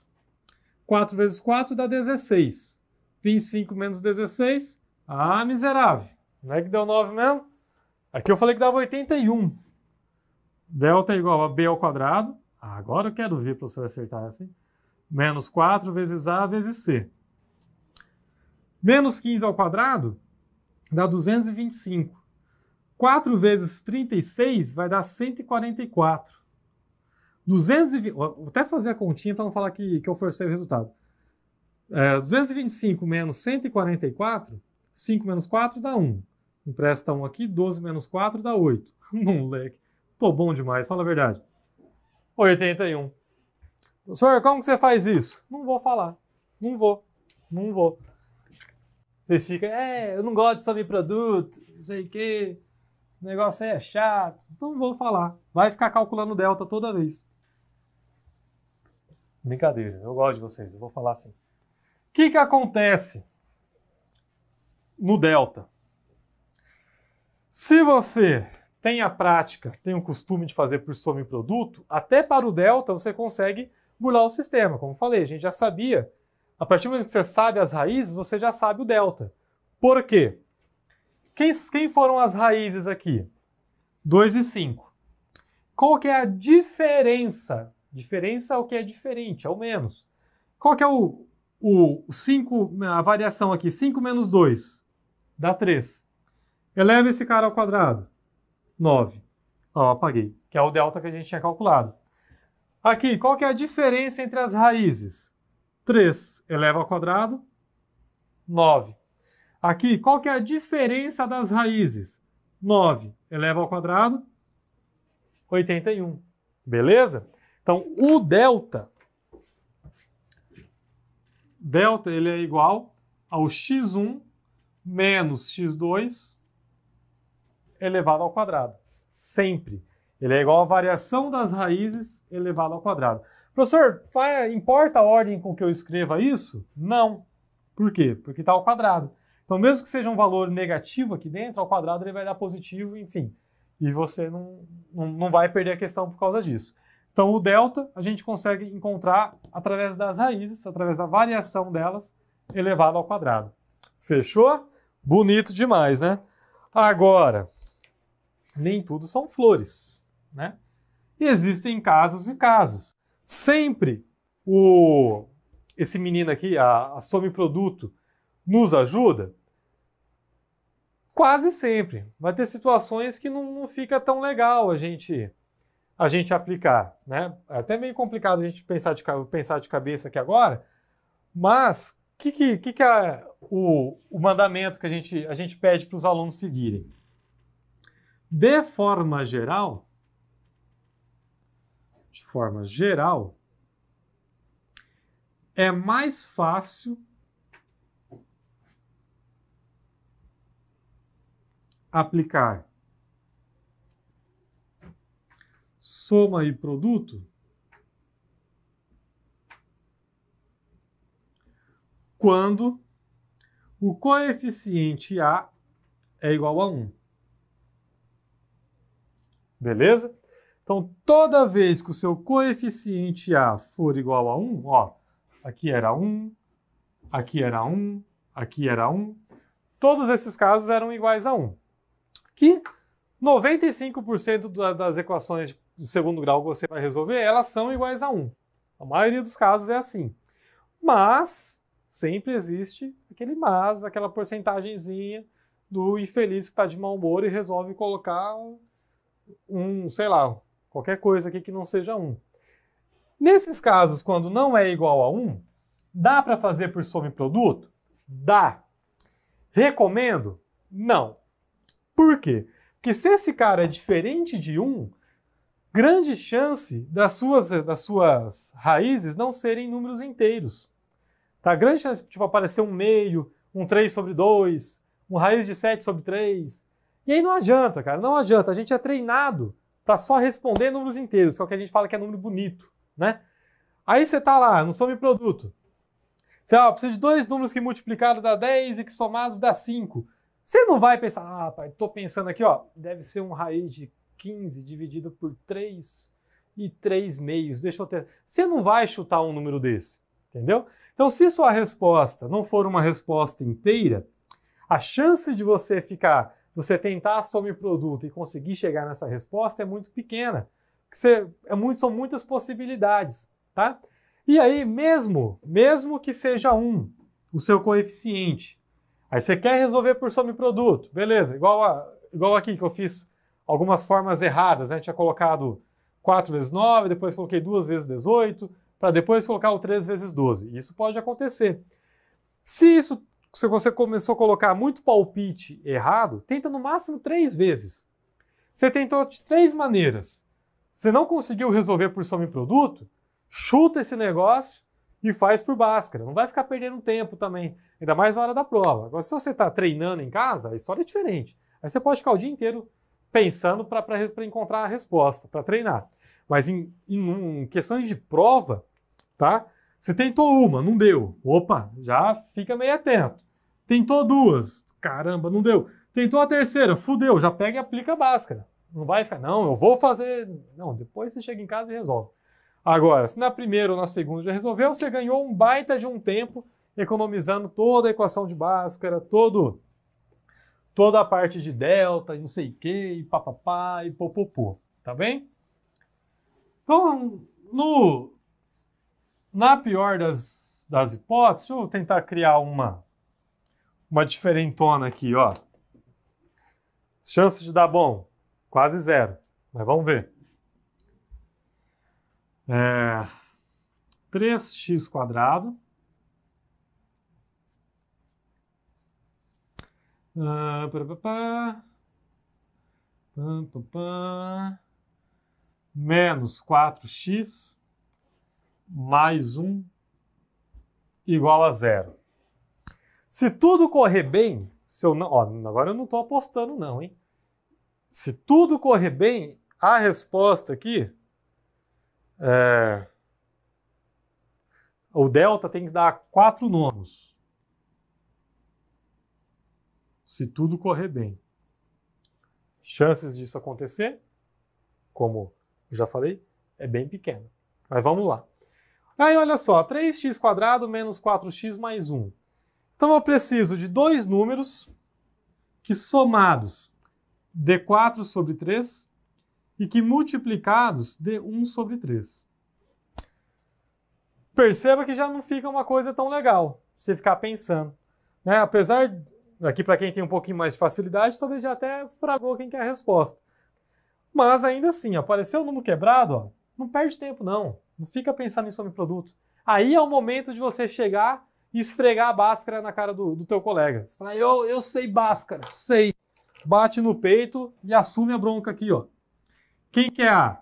4 vezes 4 dá 16. 25 menos 16, ah, miserável. Não é que deu 9 mesmo? Aqui é eu falei que dava 81. Delta é igual a B ao quadrado. Ah, agora eu quero ver, para o senhor acertar assim. Menos 4 vezes A vezes C. Menos 15 ao quadrado dá 225. 4 vezes 36 vai dar 144. 220, vou até fazer a continha para não falar que, que eu forcei o resultado. É, 225 menos 144, 5 menos 4 dá 1. Empresta 1 aqui, 12 menos 4 dá 8. [LAUGHS] Moleque, tô bom demais, fala a verdade. 81. Professor, como que você faz isso? Não vou falar. Não vou. Não vou. Vocês ficam, é, eu não gosto de saber produto, não sei o quê esse negócio aí é chato, então não vou falar. Vai ficar calculando delta toda vez. Brincadeira, eu gosto de vocês, eu vou falar assim. O que, que acontece no delta? Se você tem a prática, tem o costume de fazer por soma e produto, até para o delta você consegue burlar o sistema. Como falei, a gente já sabia. A partir do momento que você sabe as raízes, você já sabe o delta. Por quê? Quem, quem foram as raízes aqui? 2 e 5. Qual que é a diferença? Diferença é o que é diferente, ao é menos. Qual que é o, 5, a variação aqui? 5 menos 2 dá 3. Eleva esse cara ao quadrado. 9. Ó, apaguei, que é o delta que a gente tinha calculado. Aqui, qual que é a diferença entre as raízes? 3 eleva ao quadrado, 9. Aqui, qual que é a diferença das raízes? 9 eleva ao quadrado, 81. Beleza? Então, o delta, delta ele é igual ao x1 menos x2 elevado ao quadrado. Sempre. Ele é igual à variação das raízes elevado ao quadrado. Professor, importa a ordem com que eu escreva isso? Não. Por quê? Porque está ao quadrado. Então, mesmo que seja um valor negativo aqui dentro, ao quadrado ele vai dar positivo, enfim. E você não, não, não vai perder a questão por causa disso. Então, o delta a gente consegue encontrar através das raízes, através da variação delas, elevado ao quadrado. Fechou? Bonito demais, né? Agora, nem tudo são flores, né? E existem casos e casos. Sempre o esse menino aqui, a, a some produto, nos ajuda? Quase sempre. Vai ter situações que não, não fica tão legal a gente a gente aplicar, né? É até meio complicado a gente pensar de, pensar de cabeça aqui agora, mas o que, que, que, que é o, o mandamento que a gente, a gente pede para os alunos seguirem? De forma geral, de forma geral, é mais fácil aplicar. Soma e produto. Quando o coeficiente A é igual a 1. Beleza? Então, toda vez que o seu coeficiente A for igual a 1, ó, aqui era 1, aqui era 1, aqui era 1, todos esses casos eram iguais a 1 que 95% das equações do segundo grau que você vai resolver, elas são iguais a 1. A maioria dos casos é assim. Mas sempre existe aquele mas, aquela porcentagemzinha do infeliz que está de mau humor e resolve colocar um, sei lá, qualquer coisa aqui que não seja 1. Nesses casos, quando não é igual a 1, dá para fazer por e produto? Dá. Recomendo? Não. Por quê? Porque se esse cara é diferente de um, grande chance das suas, das suas raízes não serem números inteiros. Tá? Grande chance de tipo, aparecer um meio, um 3 sobre 2, um raiz de 7 sobre 3. E aí não adianta, cara, não adianta. A gente é treinado para só responder números inteiros, que é o que a gente fala que é número bonito, né? Aí você tá lá, no some produto. Você ah, precisa de dois números que multiplicados dá 10 e que somados dá 5. Você não vai pensar, ah, pai, tô pensando aqui, ó, deve ser um raiz de 15 dividido por 3 e 3 meios. Deixa eu ter. Você não vai chutar um número desse, entendeu? Então, se sua resposta não for uma resposta inteira, a chance de você ficar, você tentar a soma e produto e conseguir chegar nessa resposta é muito pequena. Você, é muito, são muitas possibilidades, tá? E aí, mesmo, mesmo que seja um, o seu coeficiente, Aí você quer resolver por e produto beleza, igual, a, igual aqui que eu fiz algumas formas erradas, né? Eu tinha colocado 4 vezes 9, depois coloquei 2 vezes 18, para depois colocar o 3 vezes 12. Isso pode acontecer. Se isso se você começou a colocar muito palpite errado, tenta no máximo três vezes. Você tentou de três maneiras. Você não conseguiu resolver por soma e produto, chuta esse negócio e faz por báscara. Não vai ficar perdendo tempo também, ainda mais na hora da prova. Agora, se você está treinando em casa, a história é diferente. Aí você pode ficar o dia inteiro pensando para encontrar a resposta, para treinar. Mas em, em, em, questões de prova, tá? Você tentou uma, não deu. Opa, já fica meio atento. Tentou duas, caramba, não deu. Tentou a terceira, fudeu, já pega e aplica a báscara. Não vai ficar, não, eu vou fazer. Não, depois você chega em casa e resolve. Agora, se na primeira ou na segunda já resolveu, você ganhou um baita de um tempo, economizando toda a equação de Bhaskara, todo, toda a parte de delta, e não sei o que, e papapá, e popopô, tá bem? Então, no, na pior das, das hipóteses, deixa eu tentar criar uma, uma diferentona aqui, ó. chances de dar bom, quase zero, mas vamos ver é, 3x quadrado ah, menos 4x mais 1 igual a zero. Se tudo correr bem, se eu não, ó, agora eu não estou apostando não, hein? Se tudo correr bem, a resposta aqui é... O delta tem que dar quatro nonos. Se tudo correr bem. Chances disso acontecer, como já falei, é bem pequena. Mas vamos lá. Aí olha só, 3x² menos 4x mais 1. Então eu preciso de dois números que somados dê 4 sobre 3 e que multiplicados dê 1 sobre 3. Perceba que já não fica uma coisa tão legal você ficar pensando. Né? Apesar, aqui para quem tem um pouquinho mais de facilidade, talvez já até fragou quem quer a resposta. Mas ainda assim, apareceu o número quebrado, ó, não perde tempo não. Não fica pensando em some produto. Aí é o momento de você chegar e esfregar a báscara na cara do, do teu colega. Você fala, eu, eu sei báscara, sei. Bate no peito e assume a bronca aqui, ó. Quem que é A?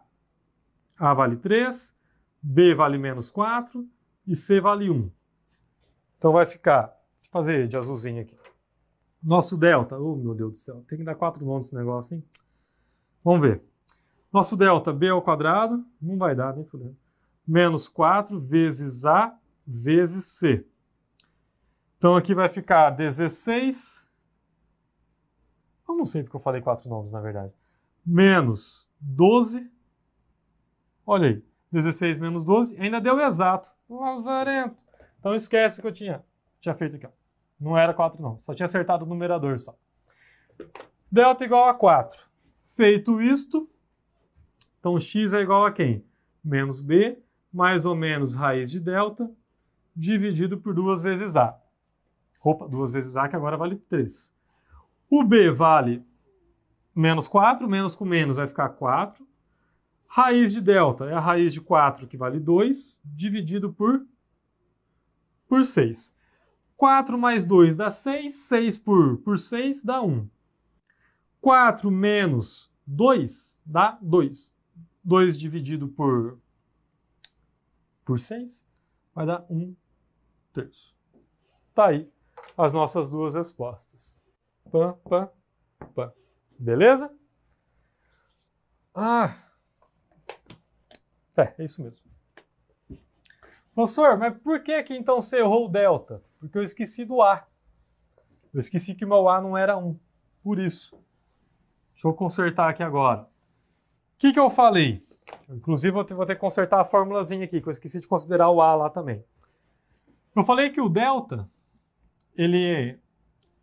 A vale 3, B vale menos 4 e C vale 1. Então vai ficar, deixa eu fazer de azulzinho aqui. Nosso delta, oh meu Deus do céu, tem que dar 4 nomes nesse negócio, hein? Vamos ver. Nosso delta B ao quadrado, não vai dar, nem fudendo. Menos 4 vezes A vezes C. Então aqui vai ficar 16. Eu não sei porque eu falei 4 nomes, na verdade. Menos 12. Olha aí, 16 menos 12, ainda deu exato. Lazarento. Então esquece que eu tinha, tinha feito aqui. Ó. Não era 4 não, só tinha acertado o numerador só. Delta igual a 4. Feito isto, então x é igual a quem? Menos b, mais ou menos raiz de delta, dividido por duas vezes a. Opa, duas vezes a que agora vale 3. O b vale Menos 4, menos com menos vai ficar 4. Raiz de delta é a raiz de 4, que vale 2, dividido por, por 6. 4 mais 2 dá 6, 6 por, por 6 dá 1. 4 menos 2 dá 2. 2 dividido por, por 6 vai dar 1 terço. Tá aí as nossas duas respostas. Pã, pã, pã. Beleza? Ah. É, é isso mesmo. Professor, mas por que que então você errou o delta? Porque eu esqueci do A. Eu esqueci que o meu A não era 1. Por isso. Deixa eu consertar aqui agora. O que, que eu falei? Inclusive, eu vou ter que consertar a formulazinha aqui, que eu esqueci de considerar o A lá também. Eu falei que o delta, ele,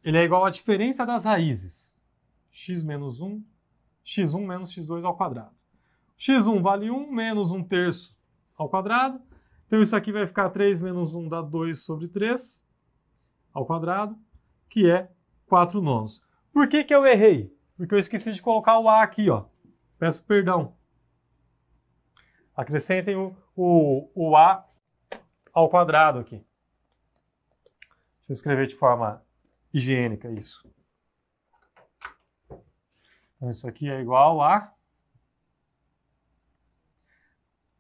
ele é igual à diferença das raízes x menos 1, x1 menos x2 ao quadrado. x1 vale 1 menos 1 terço ao quadrado. Então isso aqui vai ficar 3 menos 1 dá 2 sobre 3 ao quadrado, que é 4 nonos. Por que, que eu errei? Porque eu esqueci de colocar o A aqui, ó. Peço perdão. Acrescentem o, o, o A ao quadrado aqui. Deixa eu escrever de forma higiênica isso. Então, isso aqui é igual a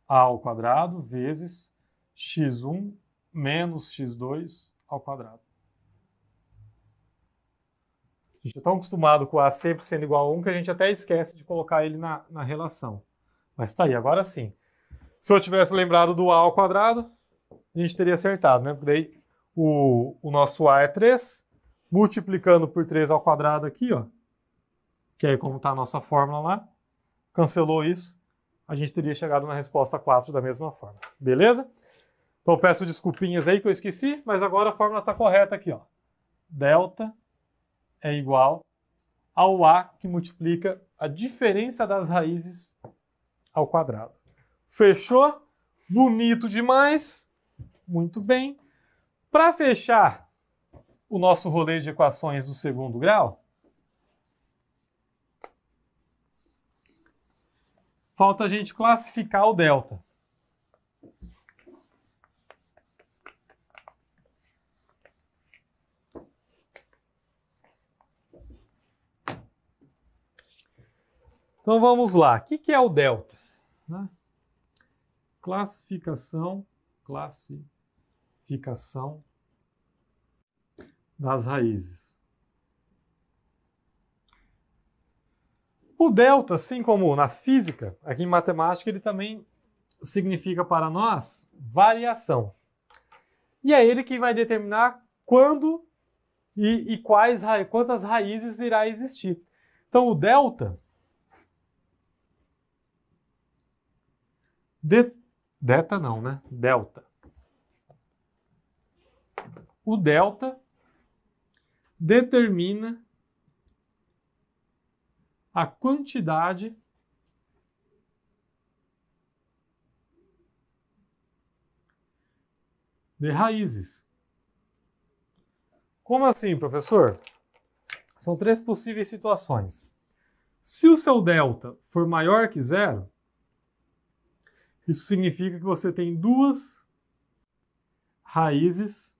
a ao quadrado vezes x1 menos x2 ao quadrado. A gente é tão acostumado com a sempre sendo igual a 1 que a gente até esquece de colocar ele na, na relação. Mas tá aí, agora sim. Se eu tivesse lembrado do a ao quadrado, a gente teria acertado, né? Porque daí o, o nosso a é 3, multiplicando por 3 ao quadrado aqui, ó, que é como está a nossa fórmula lá, cancelou isso, a gente teria chegado na resposta 4 da mesma forma. Beleza? Então peço desculpinhas aí que eu esqueci, mas agora a fórmula está correta aqui. Ó. Delta é igual ao A que multiplica a diferença das raízes ao quadrado. Fechou? Bonito demais. Muito bem. Para fechar o nosso rolê de equações do segundo grau, falta a gente classificar o delta. Então vamos lá. O que é o delta? Né? Classificação, classificação das raízes. O delta, assim como na física, aqui é em matemática ele também significa para nós variação. E é ele que vai determinar quando e, e quais, quantas raízes irá existir. Então o delta de, delta não, né? Delta. O delta determina a quantidade de raízes. Como assim, professor? São três possíveis situações. Se o seu delta for maior que zero, isso significa que você tem duas raízes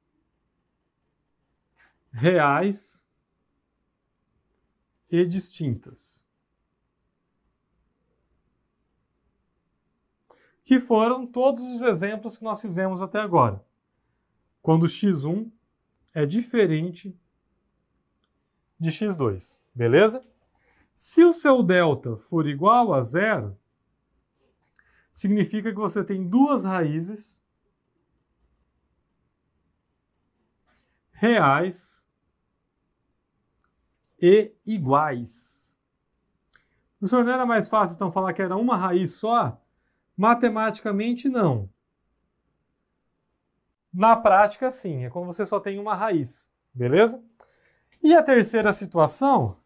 reais e distintas, que foram todos os exemplos que nós fizemos até agora. Quando x1 é diferente de x2, beleza? Se o seu delta for igual a zero, significa que você tem duas raízes reais e iguais. Professor, não era mais fácil então falar que era uma raiz só? Matematicamente, não. Na prática, sim, é quando você só tem uma raiz, beleza? E a terceira situação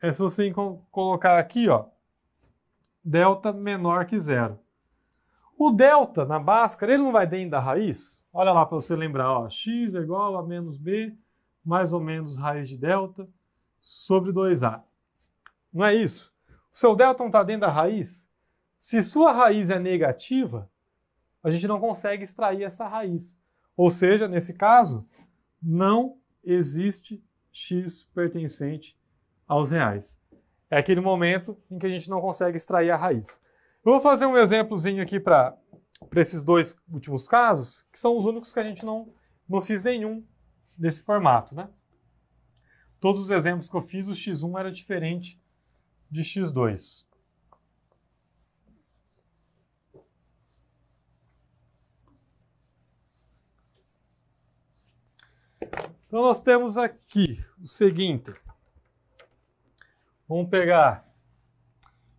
é se você colocar aqui, ó, delta menor que zero. O delta na Bhaskara, ele não vai dentro da raiz? Olha lá para você lembrar, ó, x é igual a menos b mais ou menos raiz de delta sobre 2a. Não é isso? O seu delta não está dentro da raiz? Se sua raiz é negativa, a gente não consegue extrair essa raiz. Ou seja, nesse caso, não existe x pertencente aos reais. É aquele momento em que a gente não consegue extrair a raiz. Eu vou fazer um exemplozinho aqui para esses dois últimos casos, que são os únicos que a gente não, não fiz nenhum nesse formato, né? Todos os exemplos que eu fiz, o x1 era diferente de x2. Então nós temos aqui o seguinte. Vamos pegar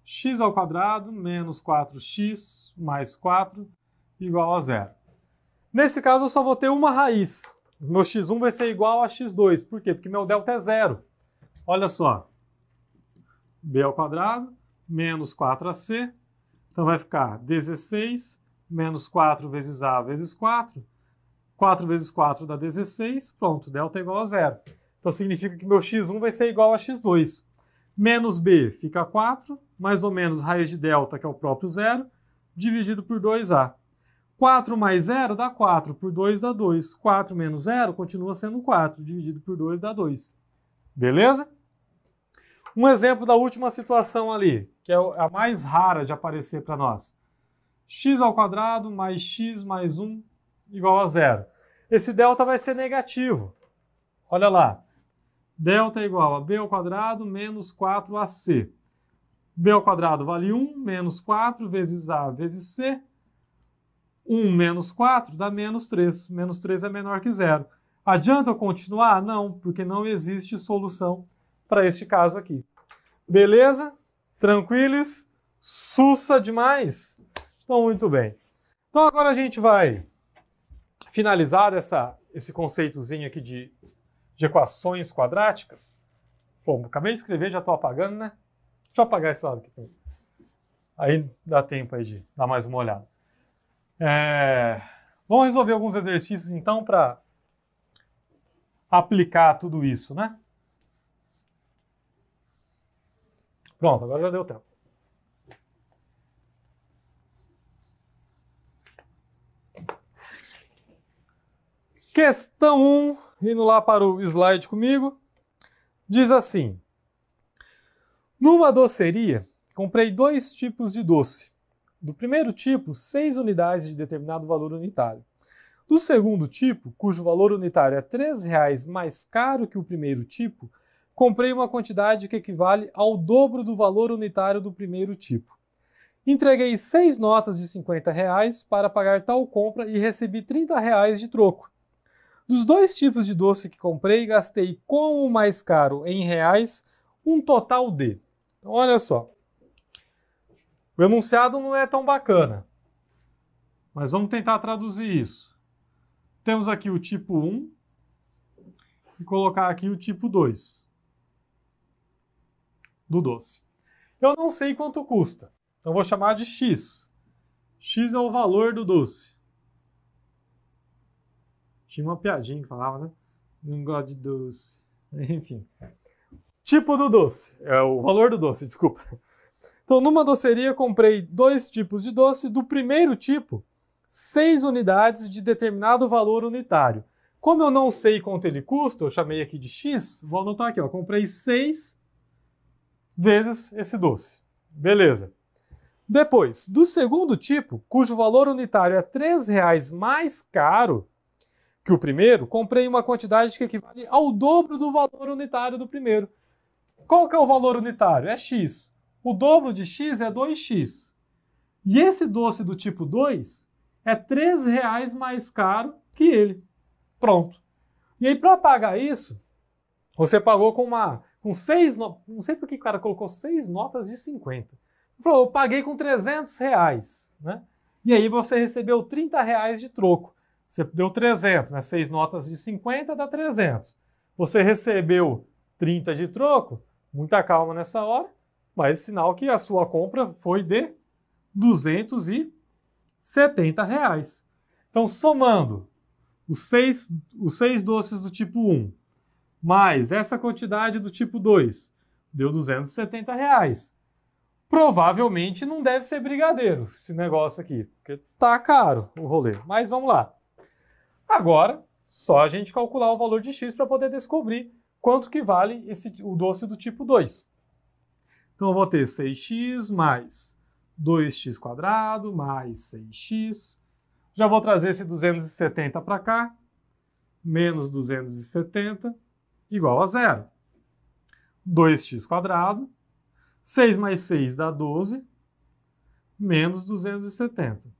x ao quadrado menos 4x mais 4 igual a zero. Nesse caso, eu só vou ter uma raiz. Meu x1 vai ser igual a x2. Por quê? Porque meu delta é zero. Olha só. b ao quadrado menos 4ac. Então vai ficar 16 menos 4 vezes a vezes 4. 4 vezes 4 dá 16. Pronto, delta é igual a zero. Então significa que meu x1 vai ser igual a x2. Menos b fica 4 mais ou menos raiz de delta, que é o próprio zero, dividido por 2A. 4 mais 0 dá 4, por 2 dá 2. 4 menos 0 continua sendo 4, dividido por 2 dá 2. Beleza? Um exemplo da última situação ali, que é a mais rara de aparecer para nós. x ao quadrado mais x mais 1 igual a zero. Esse delta vai ser negativo. Olha lá. Delta é igual a b ao quadrado menos 4ac b ao quadrado vale 1, menos 4 vezes a vezes c. 1 menos 4 dá menos 3. Menos 3 é menor que zero. Adianta eu continuar? Não, porque não existe solução para este caso aqui. Beleza? Tranquilos? Sussa demais? Então, muito bem. Então, agora a gente vai finalizar essa, esse conceitozinho aqui de, de equações quadráticas. Bom, acabei de escrever, já estou apagando, né? Deixa eu apagar esse lado aqui. Aí dá tempo aí de dar mais uma olhada. É... Vamos resolver alguns exercícios então para aplicar tudo isso, né? Pronto, agora já deu tempo. Questão 1, um, indo lá para o slide comigo, diz assim: numa doceria, comprei dois tipos de doce. Do primeiro tipo, 6 unidades de determinado valor unitário. Do segundo tipo, cujo valor unitário é R$ 3,00 mais caro que o primeiro tipo, comprei uma quantidade que equivale ao dobro do valor unitário do primeiro tipo. Entreguei seis notas de R$ reais para pagar tal compra e recebi R$ reais de troco. Dos dois tipos de doce que comprei, gastei com o mais caro em reais um total de Olha só. O enunciado não é tão bacana, mas vamos tentar traduzir isso. Temos aqui o tipo 1 e colocar aqui o tipo 2 do doce. Eu não sei quanto custa, então vou chamar de x. x é o valor do doce. Tinha uma piadinha que falava, né? Não gosto de doce. [LAUGHS] Enfim tipo do doce, é o valor do doce, desculpa. Então, numa doceria, comprei dois tipos de doce. Do primeiro tipo, seis unidades de determinado valor unitário. Como eu não sei quanto ele custa, eu chamei aqui de X, vou anotar aqui, ó, comprei seis vezes esse doce. Beleza. Depois, do segundo tipo, cujo valor unitário é R$ reais mais caro que o primeiro, comprei uma quantidade que equivale ao dobro do valor unitário do primeiro. Qual que é o valor unitário? É x. O dobro de x é 2x. E esse doce do tipo 2 é R$ reais mais caro que ele. Pronto. E aí, para pagar isso, você pagou com uma. com seis Não sei por que o cara colocou seis notas de 50. Ele falou, eu paguei com 300 reais. Né? E aí você recebeu 30 reais de troco. Você deu 300, né? Seis notas de 50 dá 300. Você recebeu 30 de troco, muita calma nessa hora, mas sinal que a sua compra foi de 270 reais. Então, somando os seis, os seis doces do tipo 1 mais essa quantidade do tipo 2, deu 270 reais. Provavelmente não deve ser brigadeiro esse negócio aqui, porque tá caro o rolê. Mas vamos lá. Agora, só a gente calcular o valor de x para poder descobrir quanto que vale esse, o doce do tipo 2. Então eu vou ter 6x mais 2x² mais 6x. Já vou trazer esse 270 para cá, menos 270 igual a zero. 2x², 6 mais 6 dá 12, menos 270.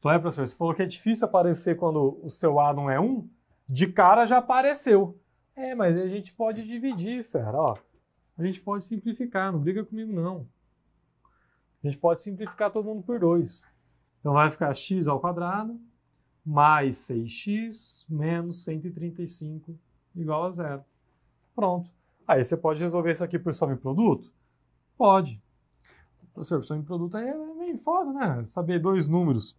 Falei, professor, você falou que é difícil aparecer quando o seu A não é 1? De cara já apareceu. É, mas a gente pode dividir, fera, ó. A gente pode simplificar, não briga comigo não. A gente pode simplificar todo mundo por 2. Então vai ficar x ao quadrado mais 6x menos 135 igual a zero. Pronto. Aí você pode resolver isso aqui por soma e produto? Pode. Professor, soma e produto aí é meio foda, né? Saber dois números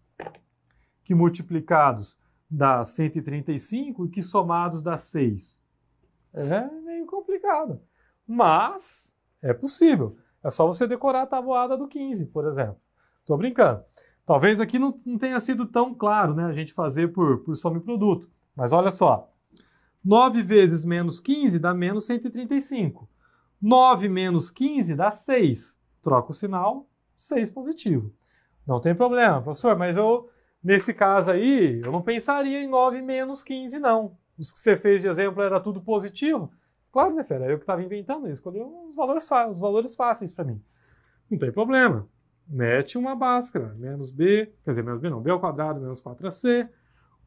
que multiplicados dá 135 e que somados dá 6. É meio complicado. Mas é possível. É só você decorar a tabuada do 15, por exemplo. Estou brincando. Talvez aqui não, tenha sido tão claro né, a gente fazer por, por soma e produto. Mas olha só. 9 vezes menos 15 dá menos 135. 9 menos 15 dá 6. Troca o sinal, 6 positivo. Não tem problema, professor, mas eu, nesse caso aí, eu não pensaria em 9 menos 15, não os que você fez de exemplo era tudo positivo. Claro, né, Fera? Eu que estava inventando, isso. escolhi os valores, os valores fáceis para mim. Não tem problema. Mete uma báscara, menos b, quer dizer, menos b não, b ao quadrado menos 4ac.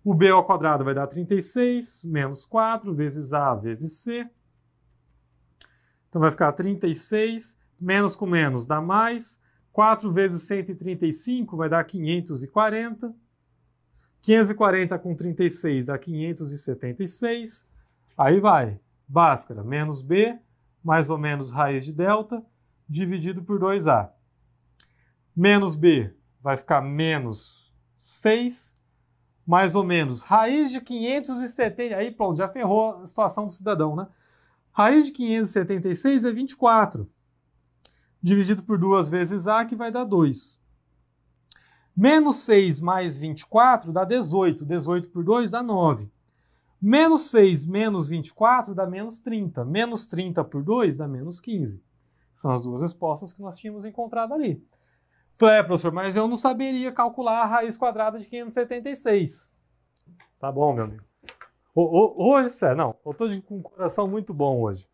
O b ao quadrado vai dar 36, menos 4 vezes a vezes c. Então vai ficar 36, menos com menos dá mais. 4 vezes 135 vai dar 540. 540 com 36 dá 576. Aí vai. Báscara, menos B, mais ou menos raiz de delta, dividido por 2A. Menos B vai ficar menos 6, mais ou menos raiz de 570. Aí pronto, já ferrou a situação do cidadão, né? Raiz de 576 é 24. Dividido por duas vezes A, que vai dar 2. Menos 6 mais 24 dá 18. 18 por 2 dá 9. Menos 6 menos 24 dá menos 30. Menos 30 por 2 dá menos 15. São as duas respostas que nós tínhamos encontrado ali. Falei, é, professor, mas eu não saberia calcular a raiz quadrada de 576. Tá bom, meu amigo. Hoje, sério, não. Eu tô com um coração muito bom hoje.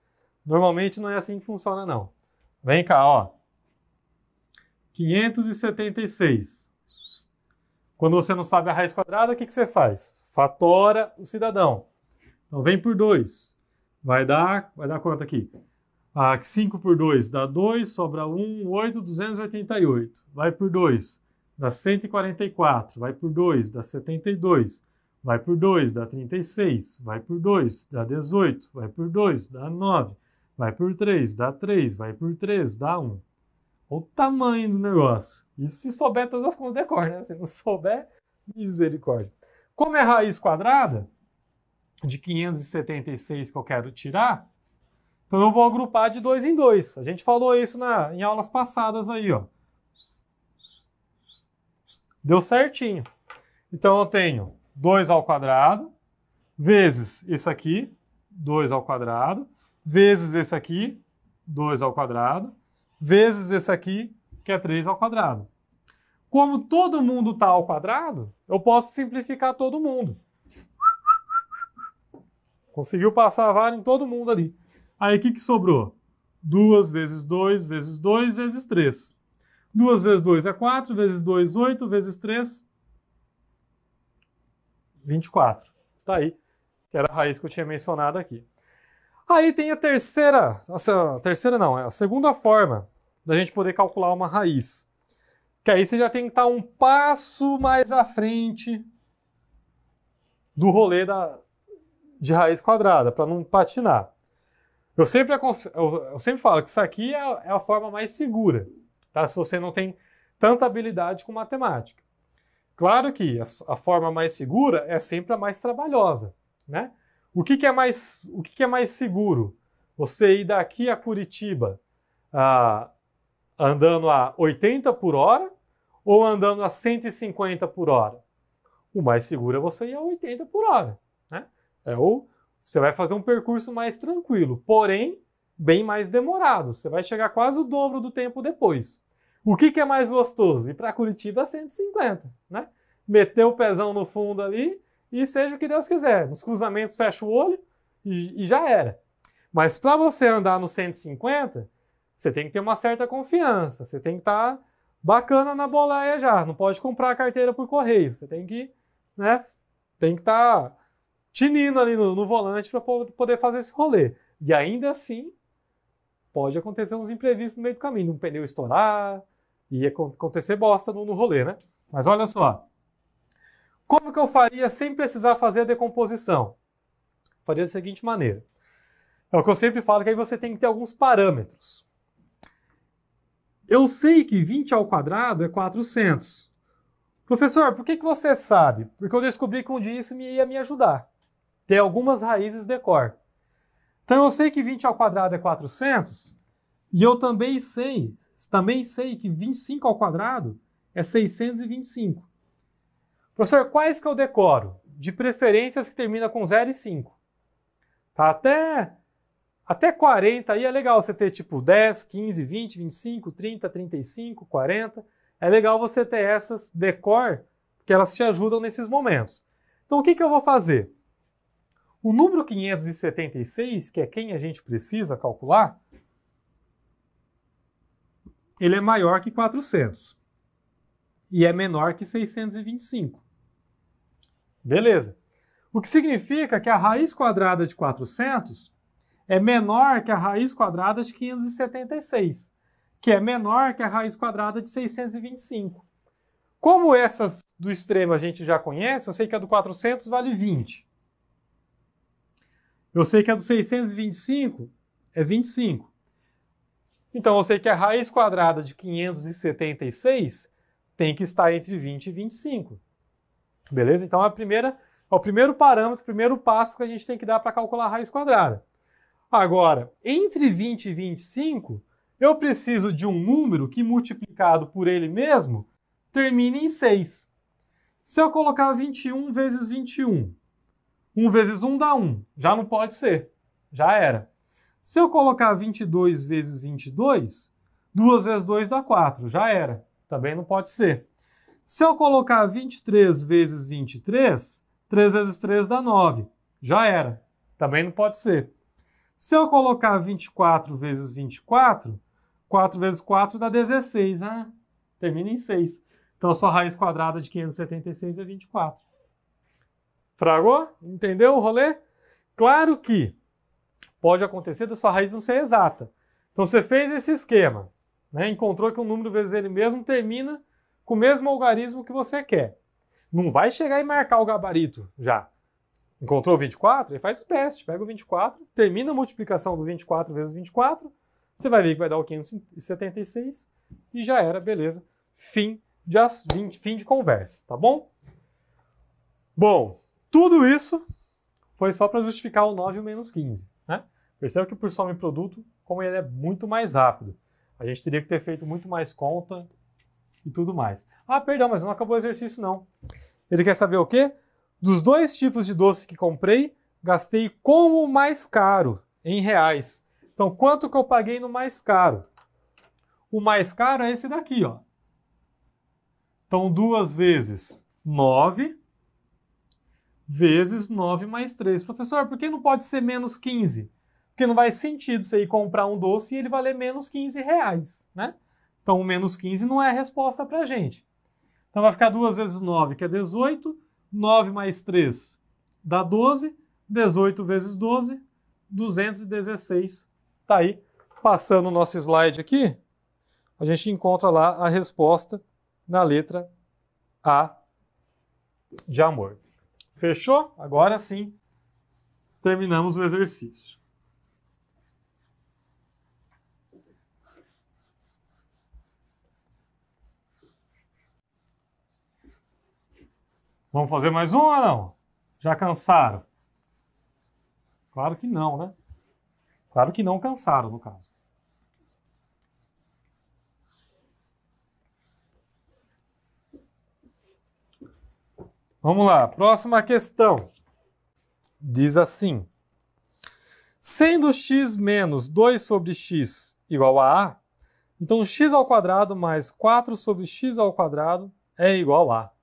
Normalmente não é assim que funciona, não. Vem cá, ó. 576 quando você não sabe a raiz quadrada, o que, que você faz? Fatora o cidadão. Então vem por 2. Vai dar, vai dar quanto aqui? Ah, 5 por 2 dá 2, sobra 1, 8, 288. Vai por 2, dá 144. Vai por 2, dá 72. Vai por 2, dá 36. Vai por 2, dá 18. Vai por 2, dá 9. Vai por 3, dá 3. Vai por 3, dá 1 o tamanho do negócio. Isso se souber todas as contas de cor, né? Se não souber, misericórdia. Como é raiz quadrada, de 576 que eu quero tirar, então eu vou agrupar de dois em dois. A gente falou isso na, em aulas passadas aí, ó. Deu certinho. Então eu tenho 2 ao quadrado vezes esse aqui, 2 ao quadrado, vezes esse aqui, 2 ao quadrado, vezes esse aqui, que é 3 ao quadrado. Como todo mundo está ao quadrado, eu posso simplificar todo mundo. Conseguiu passar a vara em todo mundo ali. Aí o que, que sobrou? 2 vezes 2 vezes 2 vezes 3. 2 vezes 2 é 4, vezes 2, 8, vezes 3, 24. Está aí, que era a raiz que eu tinha mencionado aqui. Aí tem a terceira, a terceira não, é a segunda forma da gente poder calcular uma raiz. Que aí você já tem que estar tá um passo mais à frente do rolê da, de raiz quadrada, para não patinar. Eu sempre, eu, eu sempre falo que isso aqui é, é a forma mais segura, tá? se você não tem tanta habilidade com matemática. Claro que a, a forma mais segura é sempre a mais trabalhosa, né? O que, que é mais o que, que, é mais seguro? Você ir daqui a Curitiba ah, andando a 80 por hora ou andando a 150 por hora? O mais seguro é você ir a 80 por hora. Né? É o, você vai fazer um percurso mais tranquilo, porém bem mais demorado. Você vai chegar quase o dobro do tempo depois. O que, que é mais gostoso? Ir para Curitiba a 150, né? Meter o pezão no fundo ali e seja o que Deus quiser. Nos cruzamentos fecha o olho e, e já era. Mas para você andar no 150, você tem que ter uma certa confiança, você tem que estar tá bacana na boleia já, não pode comprar a carteira por correio, você tem que, né, tem que estar tá tinindo ali no, no volante para poder fazer esse rolê. E ainda assim, pode acontecer uns imprevistos no meio do caminho, um pneu estourar, ia acontecer bosta no, no rolê, né? Mas olha só, como que eu faria sem precisar fazer a decomposição? Faria da seguinte maneira. É o que eu sempre falo, que aí você tem que ter alguns parâmetros. Eu sei que 20 ao quadrado é 400. Professor, por que, que você sabe? Porque eu descobri que um dia isso ia me ajudar. Ter algumas raízes de cor. Então eu sei que 20 ao quadrado é 400, e eu também sei, também sei que 25 ao quadrado é 625. Professor, quais que eu decoro? De preferências que termina com 0 e 5. Tá? Até, até 40 aí é legal você ter tipo 10, 15, 20, 25, 30, 35, 40. É legal você ter essas decor, porque elas te ajudam nesses momentos. Então o que, que eu vou fazer? O número 576, que é quem a gente precisa calcular, ele é maior que 400 e é menor que 625. Beleza. O que significa que a raiz quadrada de 400 é menor que a raiz quadrada de 576, que é menor que a raiz quadrada de 625. Como essas do extremo a gente já conhece, eu sei que a do 400 vale 20. Eu sei que a do 625 é 25. Então eu sei que a raiz quadrada de 576 tem que estar entre 20 e 25. Beleza? Então a primeira é o primeiro parâmetro, o primeiro passo que a gente tem que dar para calcular a raiz quadrada. Agora, entre 20 e 25, eu preciso de um número que multiplicado por ele mesmo termine em 6. Se eu colocar 21 vezes 21, 1 vezes 1 dá 1, já não pode ser, já era. Se eu colocar 22 vezes 22, 2 vezes 2 dá 4, já era, também não pode ser. Se eu colocar 23 vezes 23, 3 vezes 3 dá 9. Já era. Também não pode ser. Se eu colocar 24 vezes 24, 4 vezes 4 dá 16. Ah, né? termina em 6. Então a sua raiz quadrada de 576 é 24. Fragou? Entendeu o rolê? Claro que pode acontecer da sua raiz não ser exata. Então você fez esse esquema, né? encontrou que um número vezes ele mesmo termina com o mesmo algarismo que você quer. Não vai chegar e marcar o gabarito já. Encontrou 24? Aí faz o teste, pega o 24, termina a multiplicação do 24 vezes 24, você vai ver que vai dar o 576 e já era, beleza. Fim de, fim de conversa, tá bom? Bom, tudo isso foi só para justificar o 9 e menos 15, né? Perceba que por soma e produto, como ele é muito mais rápido, a gente teria que ter feito muito mais conta, e tudo mais. Ah, perdão, mas não acabou o exercício, não. Ele quer saber o quê? Dos dois tipos de doce que comprei, gastei com o mais caro, em reais. Então, quanto que eu paguei no mais caro? O mais caro é esse daqui, ó. Então, duas vezes 9 vezes 9 mais 3. Professor, por que não pode ser menos 15? Porque não faz sentido você ir comprar um doce e ele valer menos 15 reais, né? Então, o menos 15 não é a resposta para a gente. Então, vai ficar 2 vezes 9, que é 18. 9 mais 3 dá 12. 18 vezes 12, 216. Está aí. Passando o nosso slide aqui, a gente encontra lá a resposta na letra A de amor. Fechou? Agora sim, terminamos o exercício. Vamos fazer mais um ou não? Já cansaram? Claro que não, né? Claro que não cansaram, no caso. Vamos lá, próxima questão. Diz assim: sendo x menos 2 sobre x igual a a, então x ao quadrado mais 4 sobre x ao quadrado é igual a.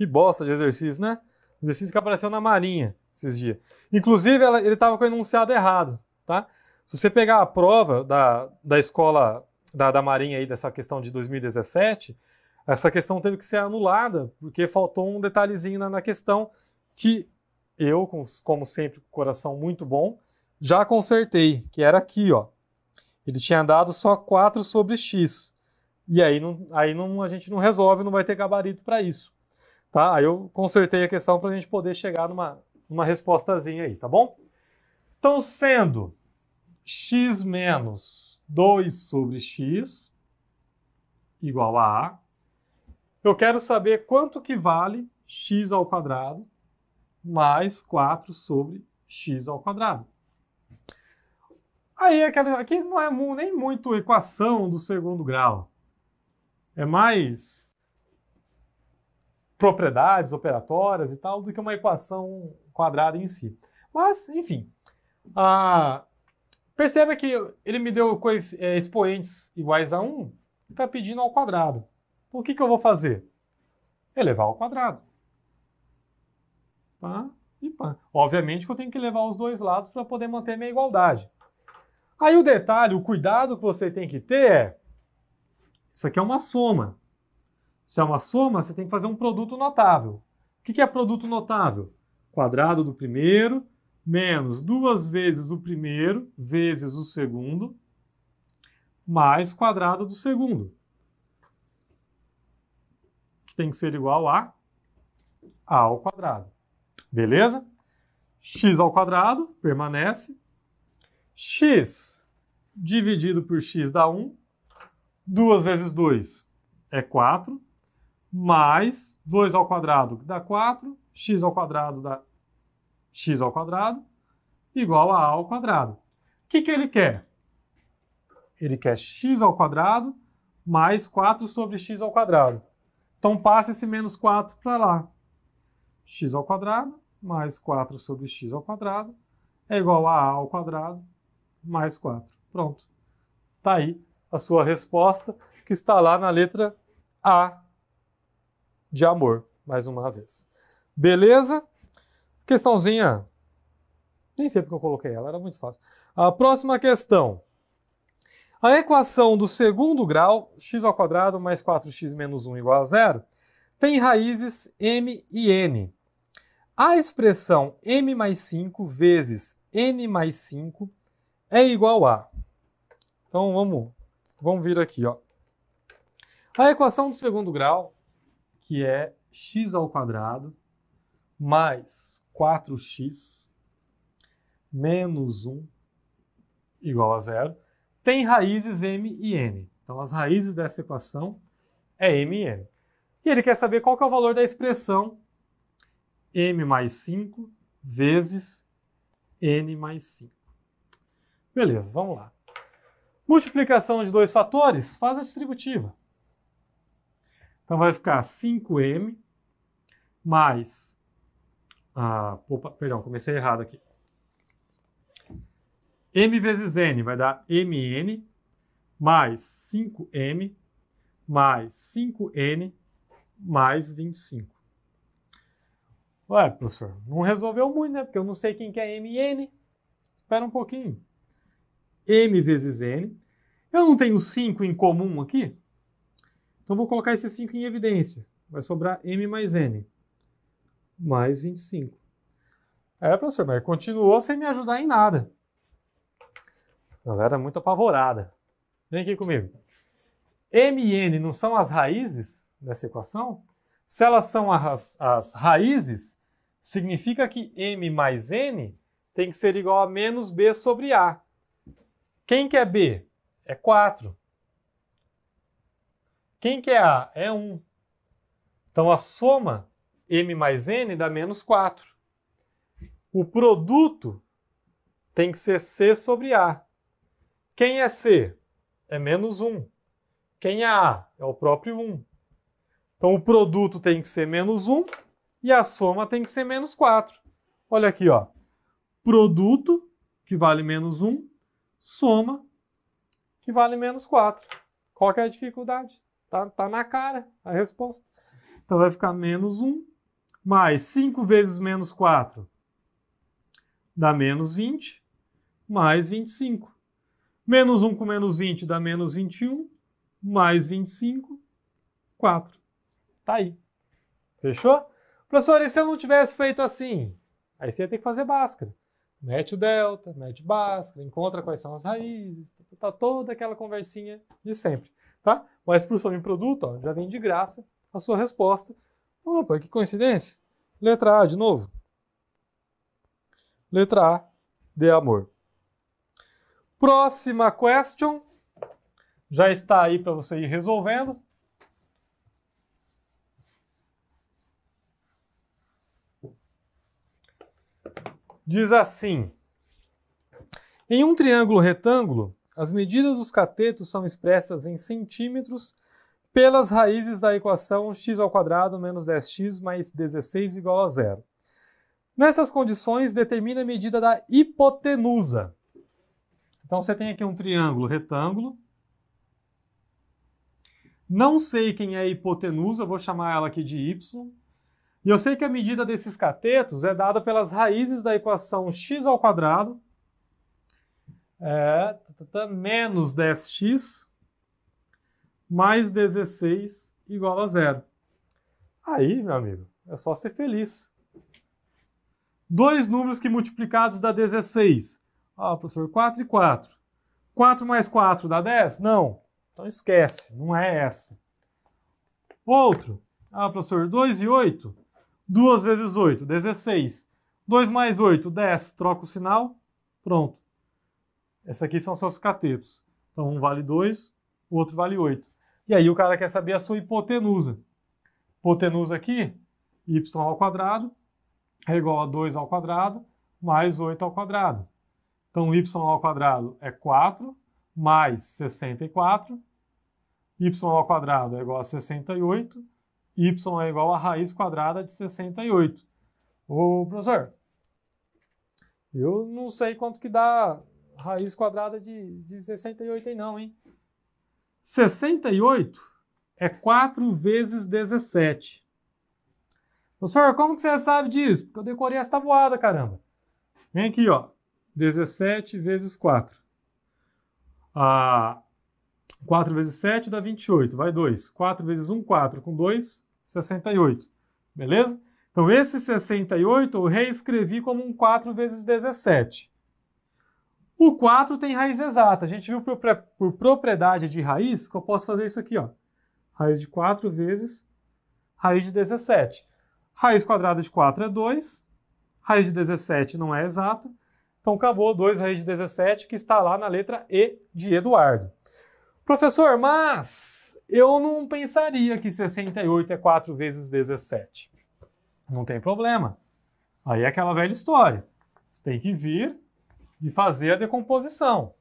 Que bosta de exercício, né? Exercício que apareceu na Marinha esses dias. Inclusive, ela, ele estava com o enunciado errado, tá? Se você pegar a prova da, da escola da, da Marinha aí, dessa questão de 2017, essa questão teve que ser anulada, porque faltou um detalhezinho na, na questão que eu, como sempre, com o coração muito bom, já consertei, que era aqui, ó. Ele tinha dado só 4 sobre x. E aí, não, aí não, a gente não resolve, não vai ter gabarito para isso. Tá? Aí eu consertei a questão para a gente poder chegar numa, numa respostazinha aí, tá bom? Então, sendo x menos 2 sobre x igual a a, eu quero saber quanto que vale x ao quadrado mais 4 sobre x ao quadrado. Aí, é aqui não é nem muito equação do segundo grau. É mais propriedades operatórias e tal, do que uma equação quadrada em si. Mas, enfim, perceba que ele me deu é, expoentes iguais a 1, está pedindo ao quadrado. Então, o que, que eu vou fazer? Elevar ao quadrado. Pá e pá. Obviamente que eu tenho que levar os dois lados para poder manter minha igualdade. Aí o detalhe, o cuidado que você tem que ter é, isso aqui é uma soma. Se é uma soma, você tem que fazer um produto notável. O que é produto notável? Quadrado do primeiro menos duas vezes o primeiro vezes o segundo mais quadrado do segundo, que tem que ser igual a a ao quadrado. Beleza? x ao quadrado permanece. x dividido por x dá 1. 2 vezes 2 é 4 mais 2 ao quadrado, que dá 4, x ao quadrado dá x ao quadrado, igual a a ao quadrado. O que, que ele quer? Ele quer x ao quadrado mais 4 sobre x ao quadrado. Então passa esse menos 4 para lá. x ao quadrado mais 4 sobre x ao quadrado é igual a a ao quadrado mais 4. Pronto. Está aí a sua resposta, que está lá na letra A de amor, mais uma vez. Beleza? Questãozinha. Nem sei porque eu coloquei ela, era muito fácil. A próxima questão. A equação do segundo grau, x ao quadrado mais 4x menos 1 igual a zero, tem raízes m e n. A expressão m mais 5 vezes n mais 5 é igual a. Então vamos, vamos vir aqui. Ó. A equação do segundo grau que é x ao quadrado mais 4x menos 1 igual a zero, tem raízes m e n. Então, as raízes dessa equação é m e n. E ele quer saber qual que é o valor da expressão m mais 5 vezes n mais 5. Beleza, vamos lá. Multiplicação de dois fatores, faz a distributiva. Então vai ficar 5m mais. Ah, opa, perdão, comecei errado aqui. m vezes n vai dar mn mais 5m mais 5n mais 25. Ué, professor, não resolveu muito, né? Porque eu não sei quem que é mn. Espera um pouquinho. m vezes n. Eu não tenho 5 em comum aqui? Então vou colocar esse 5 em evidência. Vai sobrar m mais n, mais 25. É, professor, mas continuou sem me ajudar em nada. A galera é muito apavorada. Vem aqui comigo. M e n não são as raízes dessa equação? Se elas são as, as raízes, significa que m mais n tem que ser igual a menos b sobre a. Quem que é b? É 4. Quem que é A? É 1. Então a soma M mais N dá menos 4. O produto tem que ser C sobre A. Quem é C? É menos 1. Quem é A? É o próprio 1. Então o produto tem que ser menos 1 e a soma tem que ser menos 4. Olha aqui, ó. Produto, que vale menos 1, soma, que vale menos 4. Qual é a dificuldade? Tá, tá na cara a resposta. Então vai ficar menos 1 mais 5 vezes menos 4 dá menos 20, mais 25. Menos 1 com menos 20 dá menos 21, mais 25, 4. Tá aí. Fechou? Professor, e se eu não tivesse feito assim? Aí você ia ter que fazer báscara. Mete o delta, mete báscara, encontra quais são as raízes, tá, tá, tá toda aquela conversinha de sempre tá? Mas por som em produto, ó, já vem de graça a sua resposta. Opa, que coincidência. Letra A de novo. Letra A de amor. Próxima question. Já está aí para você ir resolvendo. Diz assim: Em um triângulo retângulo, as medidas dos catetos são expressas em centímetros pelas raízes da equação x ao quadrado menos 10x mais 16 igual a zero. Nessas condições, determina a medida da hipotenusa. Então você tem aqui um triângulo retângulo. Não sei quem é a hipotenusa, vou chamar ela aqui de y. E eu sei que a medida desses catetos é dada pelas raízes da equação x ao quadrado é, tá, tá, tá, menos 10x mais 16 igual a zero. Aí, meu amigo, é só ser feliz. Dois números que multiplicados dá 16. Ah, professor, 4 e 4. 4 mais 4 dá 10? Não. Então esquece, não é essa. Outro. Ah, professor, 2 e 8? 2 vezes 8, 16. 2 mais 8, 10. Troca o sinal. Pronto. Essa aqui são seus catetos. Então, um vale 2, o outro vale 8. E aí o cara quer saber a sua hipotenusa. Hipotenusa aqui, y ao quadrado, é igual a 2 ao quadrado, mais 8 ao quadrado. Então, y ao quadrado é 4, mais 64. y ao quadrado é igual a 68. y é igual a raiz quadrada de 68. Ô, professor, eu não sei quanto que dá raiz quadrada de, de 68 aí não, hein? 68 é 4 vezes 17. Professor, como que você sabe disso? Porque eu decorei essa tabuada, caramba. Vem aqui, ó. 17 vezes 4. Ah, 4 vezes 7 dá 28, vai 2. 4 vezes 1, 4. Com 2, 68. Beleza? Então, esse 68 eu reescrevi como um 4 vezes 17. O 4 tem raiz exata. A gente viu por, por propriedade de raiz que eu posso fazer isso aqui, ó. Raiz de 4 vezes raiz de 17. Raiz quadrada de 4 é 2. Raiz de 17 não é exata. Então acabou 2 raiz de 17, que está lá na letra E de Eduardo. Professor, mas eu não pensaria que 68 é 4 vezes 17. Não tem problema. Aí é aquela velha história. Você tem que vir e fazer a decomposição.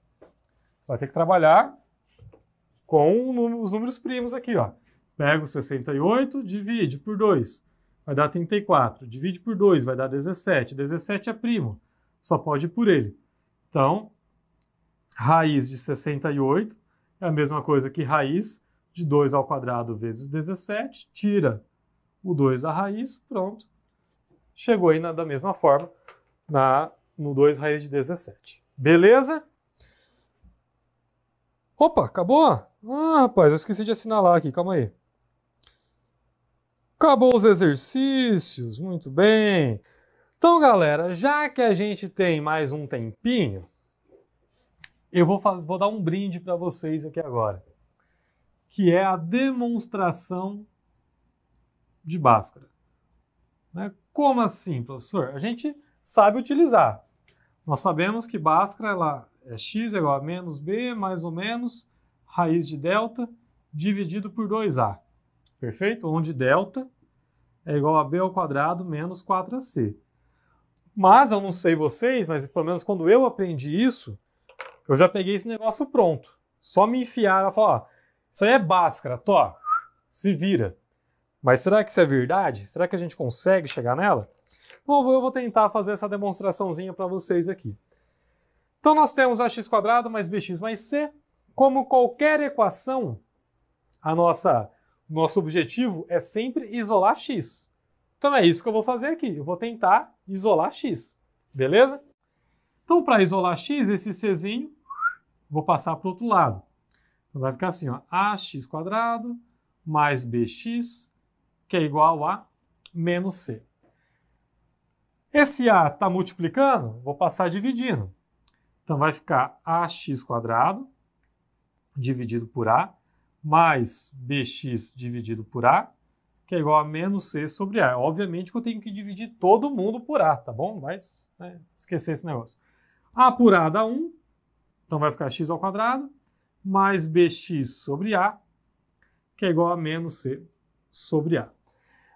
Você vai ter que trabalhar com os números primos aqui. Ó. Pega o 68, divide por 2, vai dar 34. Divide por 2, vai dar 17. 17 é primo, só pode ir por ele. Então, raiz de 68 é a mesma coisa que raiz de 2 ao quadrado vezes 17, tira o 2 da raiz, pronto. Chegou aí na, da mesma forma na no 2 raiz de 17. Beleza? Opa, acabou? Ah, rapaz, eu esqueci de assinalar aqui, calma aí. Acabou os exercícios, muito bem. Então, galera, já que a gente tem mais um tempinho, eu vou, vou dar um brinde para vocês aqui agora, que é a demonstração de Bhaskara. Né? Como assim, professor? A gente sabe utilizar. Nós sabemos que Bhaskara ela é x igual a menos b mais ou menos raiz de delta dividido por 2a. Perfeito? Onde delta é igual a b ao quadrado menos 4ac. Mas eu não sei vocês, mas pelo menos quando eu aprendi isso, eu já peguei esse negócio pronto. Só me enfiar e falar, isso aí é Bhaskara, to, se vira. Mas será que isso é verdade? Será que a gente consegue chegar nela? bom eu vou tentar fazer essa demonstraçãozinha para vocês aqui. Então nós temos ax mais bx mais c. Como qualquer equação, a nossa nosso objetivo é sempre isolar x. Então é isso que eu vou fazer aqui. Eu vou tentar isolar x, beleza? Então para isolar x, esse czinho, vou passar para o outro lado. Então vai ficar assim, ó, ax mais bx, que é igual a menos c. Esse A está multiplicando, vou passar dividindo. Então vai ficar ax quadrado dividido por A mais bx dividido por A, que é igual a menos c sobre A. Obviamente que eu tenho que dividir todo mundo por A, tá bom? Mas né, esquecer esse negócio. A por A dá 1, então vai ficar x ao quadrado, mais bx sobre A, que é igual a menos c sobre A.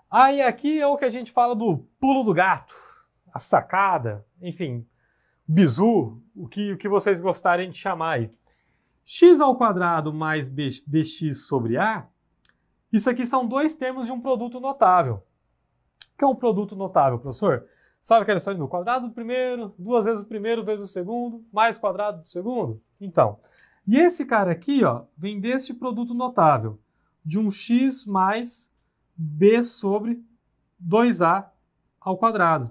Aí ah, aqui é o que a gente fala do pulo do gato a sacada, enfim, bizu, o que, o que vocês gostarem de chamar aí. x ao quadrado mais b, bx sobre a, isso aqui são dois termos de um produto notável. O que é um produto notável, professor? Sabe aquela história do quadrado do primeiro, duas vezes o primeiro vezes o segundo, mais quadrado do segundo? Então, e esse cara aqui, ó, vem deste produto notável, de um x mais b sobre 2a ao quadrado.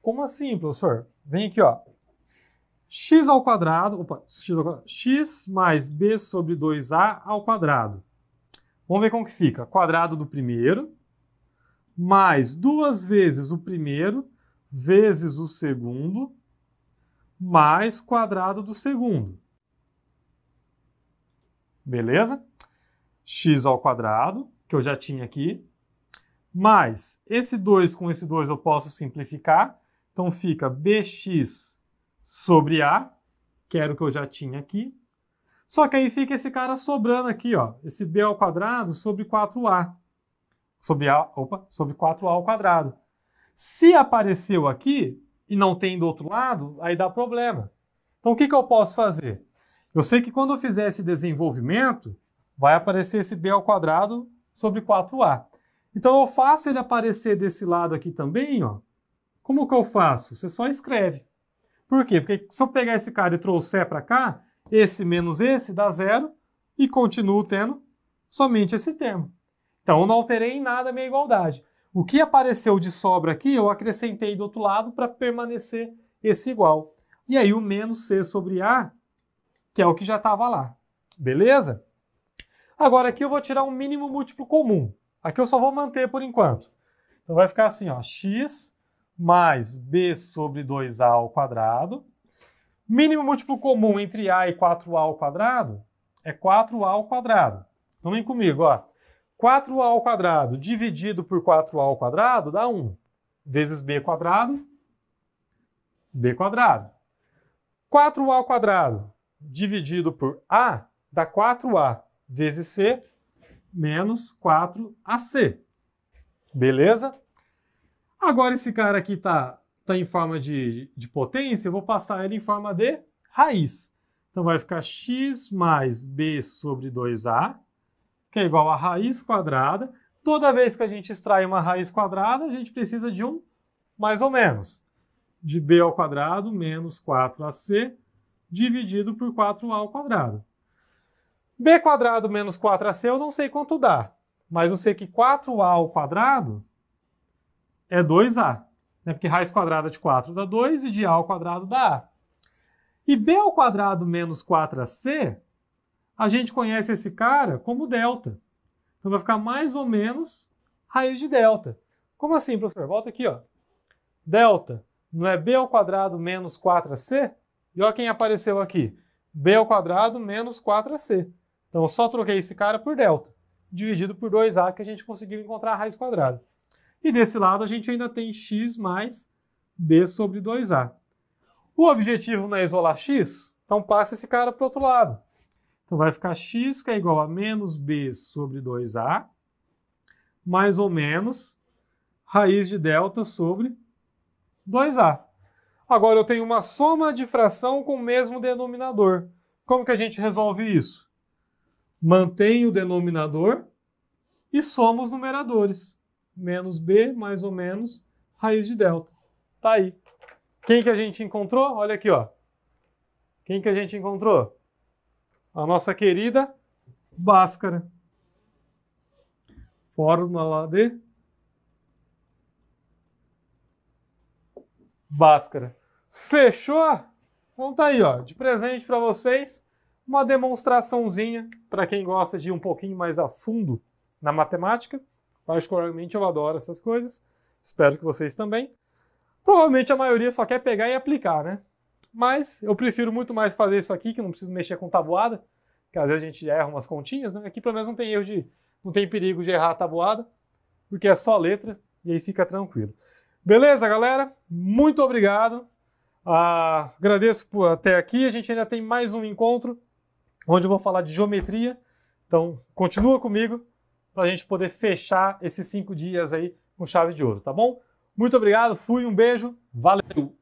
Como assim, professor? Vem aqui, ó. x ao quadrado, opa, x, ao quadrado, x mais b sobre 2a ao quadrado. Vamos ver como que fica. Quadrado do primeiro, mais duas vezes o primeiro, vezes o segundo, mais quadrado do segundo. Beleza? x ao quadrado, que eu já tinha aqui, mais esse 2 com esse 2 eu posso simplificar, então fica bx sobre a, que era o que eu já tinha aqui. Só que aí fica esse cara sobrando aqui, ó, esse b ao quadrado sobre 4a. Sobre a, opa, sobre 4a ao quadrado. Se apareceu aqui e não tem do outro lado, aí dá problema. Então o que, que eu posso fazer? Eu sei que quando eu fizer esse desenvolvimento, vai aparecer esse b ao quadrado sobre 4a. Então eu faço ele aparecer desse lado aqui também, ó, como que eu faço? Você só escreve. Por quê? Porque se eu pegar esse cara e trouxer para cá, esse menos esse dá zero e continuo tendo somente esse termo. Então, eu não alterei em nada a minha igualdade. O que apareceu de sobra aqui, eu acrescentei do outro lado para permanecer esse igual. E aí, o menos C sobre A, que é o que já estava lá. Beleza? Agora, aqui eu vou tirar um mínimo múltiplo comum. Aqui eu só vou manter por enquanto. Então, vai ficar assim, ó, x mais b sobre 2a ao quadrado. Mínimo múltiplo comum entre a e 4a ao quadrado é 4a ao quadrado. Então vem comigo, ó. 4a ao quadrado dividido por 4a ao quadrado dá 1 vezes b quadrado b quadrado. 4a ao quadrado dividido por a dá 4a vezes c menos 4ac. Beleza? Agora esse cara aqui está tá em forma de, de potência, eu vou passar ele em forma de raiz. Então vai ficar x mais b sobre 2a, que é igual a raiz quadrada. Toda vez que a gente extrai uma raiz quadrada, a gente precisa de um mais ou menos. De b ao quadrado menos 4ac dividido por 4a ao quadrado. b quadrado menos 4ac eu não sei quanto dá, mas eu sei que 4a ao quadrado é 2A, né? porque raiz quadrada de 4 dá 2 e de A ao quadrado dá A. E B ao quadrado menos 4AC, a gente conhece esse cara como delta. Então vai ficar mais ou menos raiz de delta. Como assim, professor? Volta aqui, ó. Delta não é b ao quadrado menos 4ac? E olha quem apareceu aqui. b ao quadrado menos 4ac. Então eu só troquei esse cara por delta, dividido por 2a que a gente conseguiu encontrar a raiz quadrada. E desse lado a gente ainda tem x mais b sobre 2a. O objetivo não é isolar x? Então passa esse cara para o outro lado. Então vai ficar x que é igual a menos b sobre 2a, mais ou menos raiz de delta sobre 2a. Agora eu tenho uma soma de fração com o mesmo denominador. Como que a gente resolve isso? Mantém o denominador e soma os numeradores menos b, mais ou menos, raiz de delta. Tá aí. Quem que a gente encontrou? Olha aqui, ó. Quem que a gente encontrou? A nossa querida Bhaskara. Fórmula de Bhaskara. Fechou? Então tá aí, ó, de presente para vocês, uma demonstraçãozinha para quem gosta de ir um pouquinho mais a fundo na matemática. Particularmente eu adoro essas coisas. Espero que vocês também. Provavelmente a maioria só quer pegar e aplicar, né? Mas eu prefiro muito mais fazer isso aqui, que não preciso mexer com tabuada, que às vezes a gente erra umas continhas, né? Aqui pelo menos não tem erro de. não tem perigo de errar a tabuada, porque é só letra e aí fica tranquilo. Beleza, galera? Muito obrigado. Ah, agradeço por até aqui. A gente ainda tem mais um encontro onde eu vou falar de geometria. Então, continua comigo para a gente poder fechar esses cinco dias aí com chave de ouro, tá bom? Muito obrigado, fui, um beijo, valeu!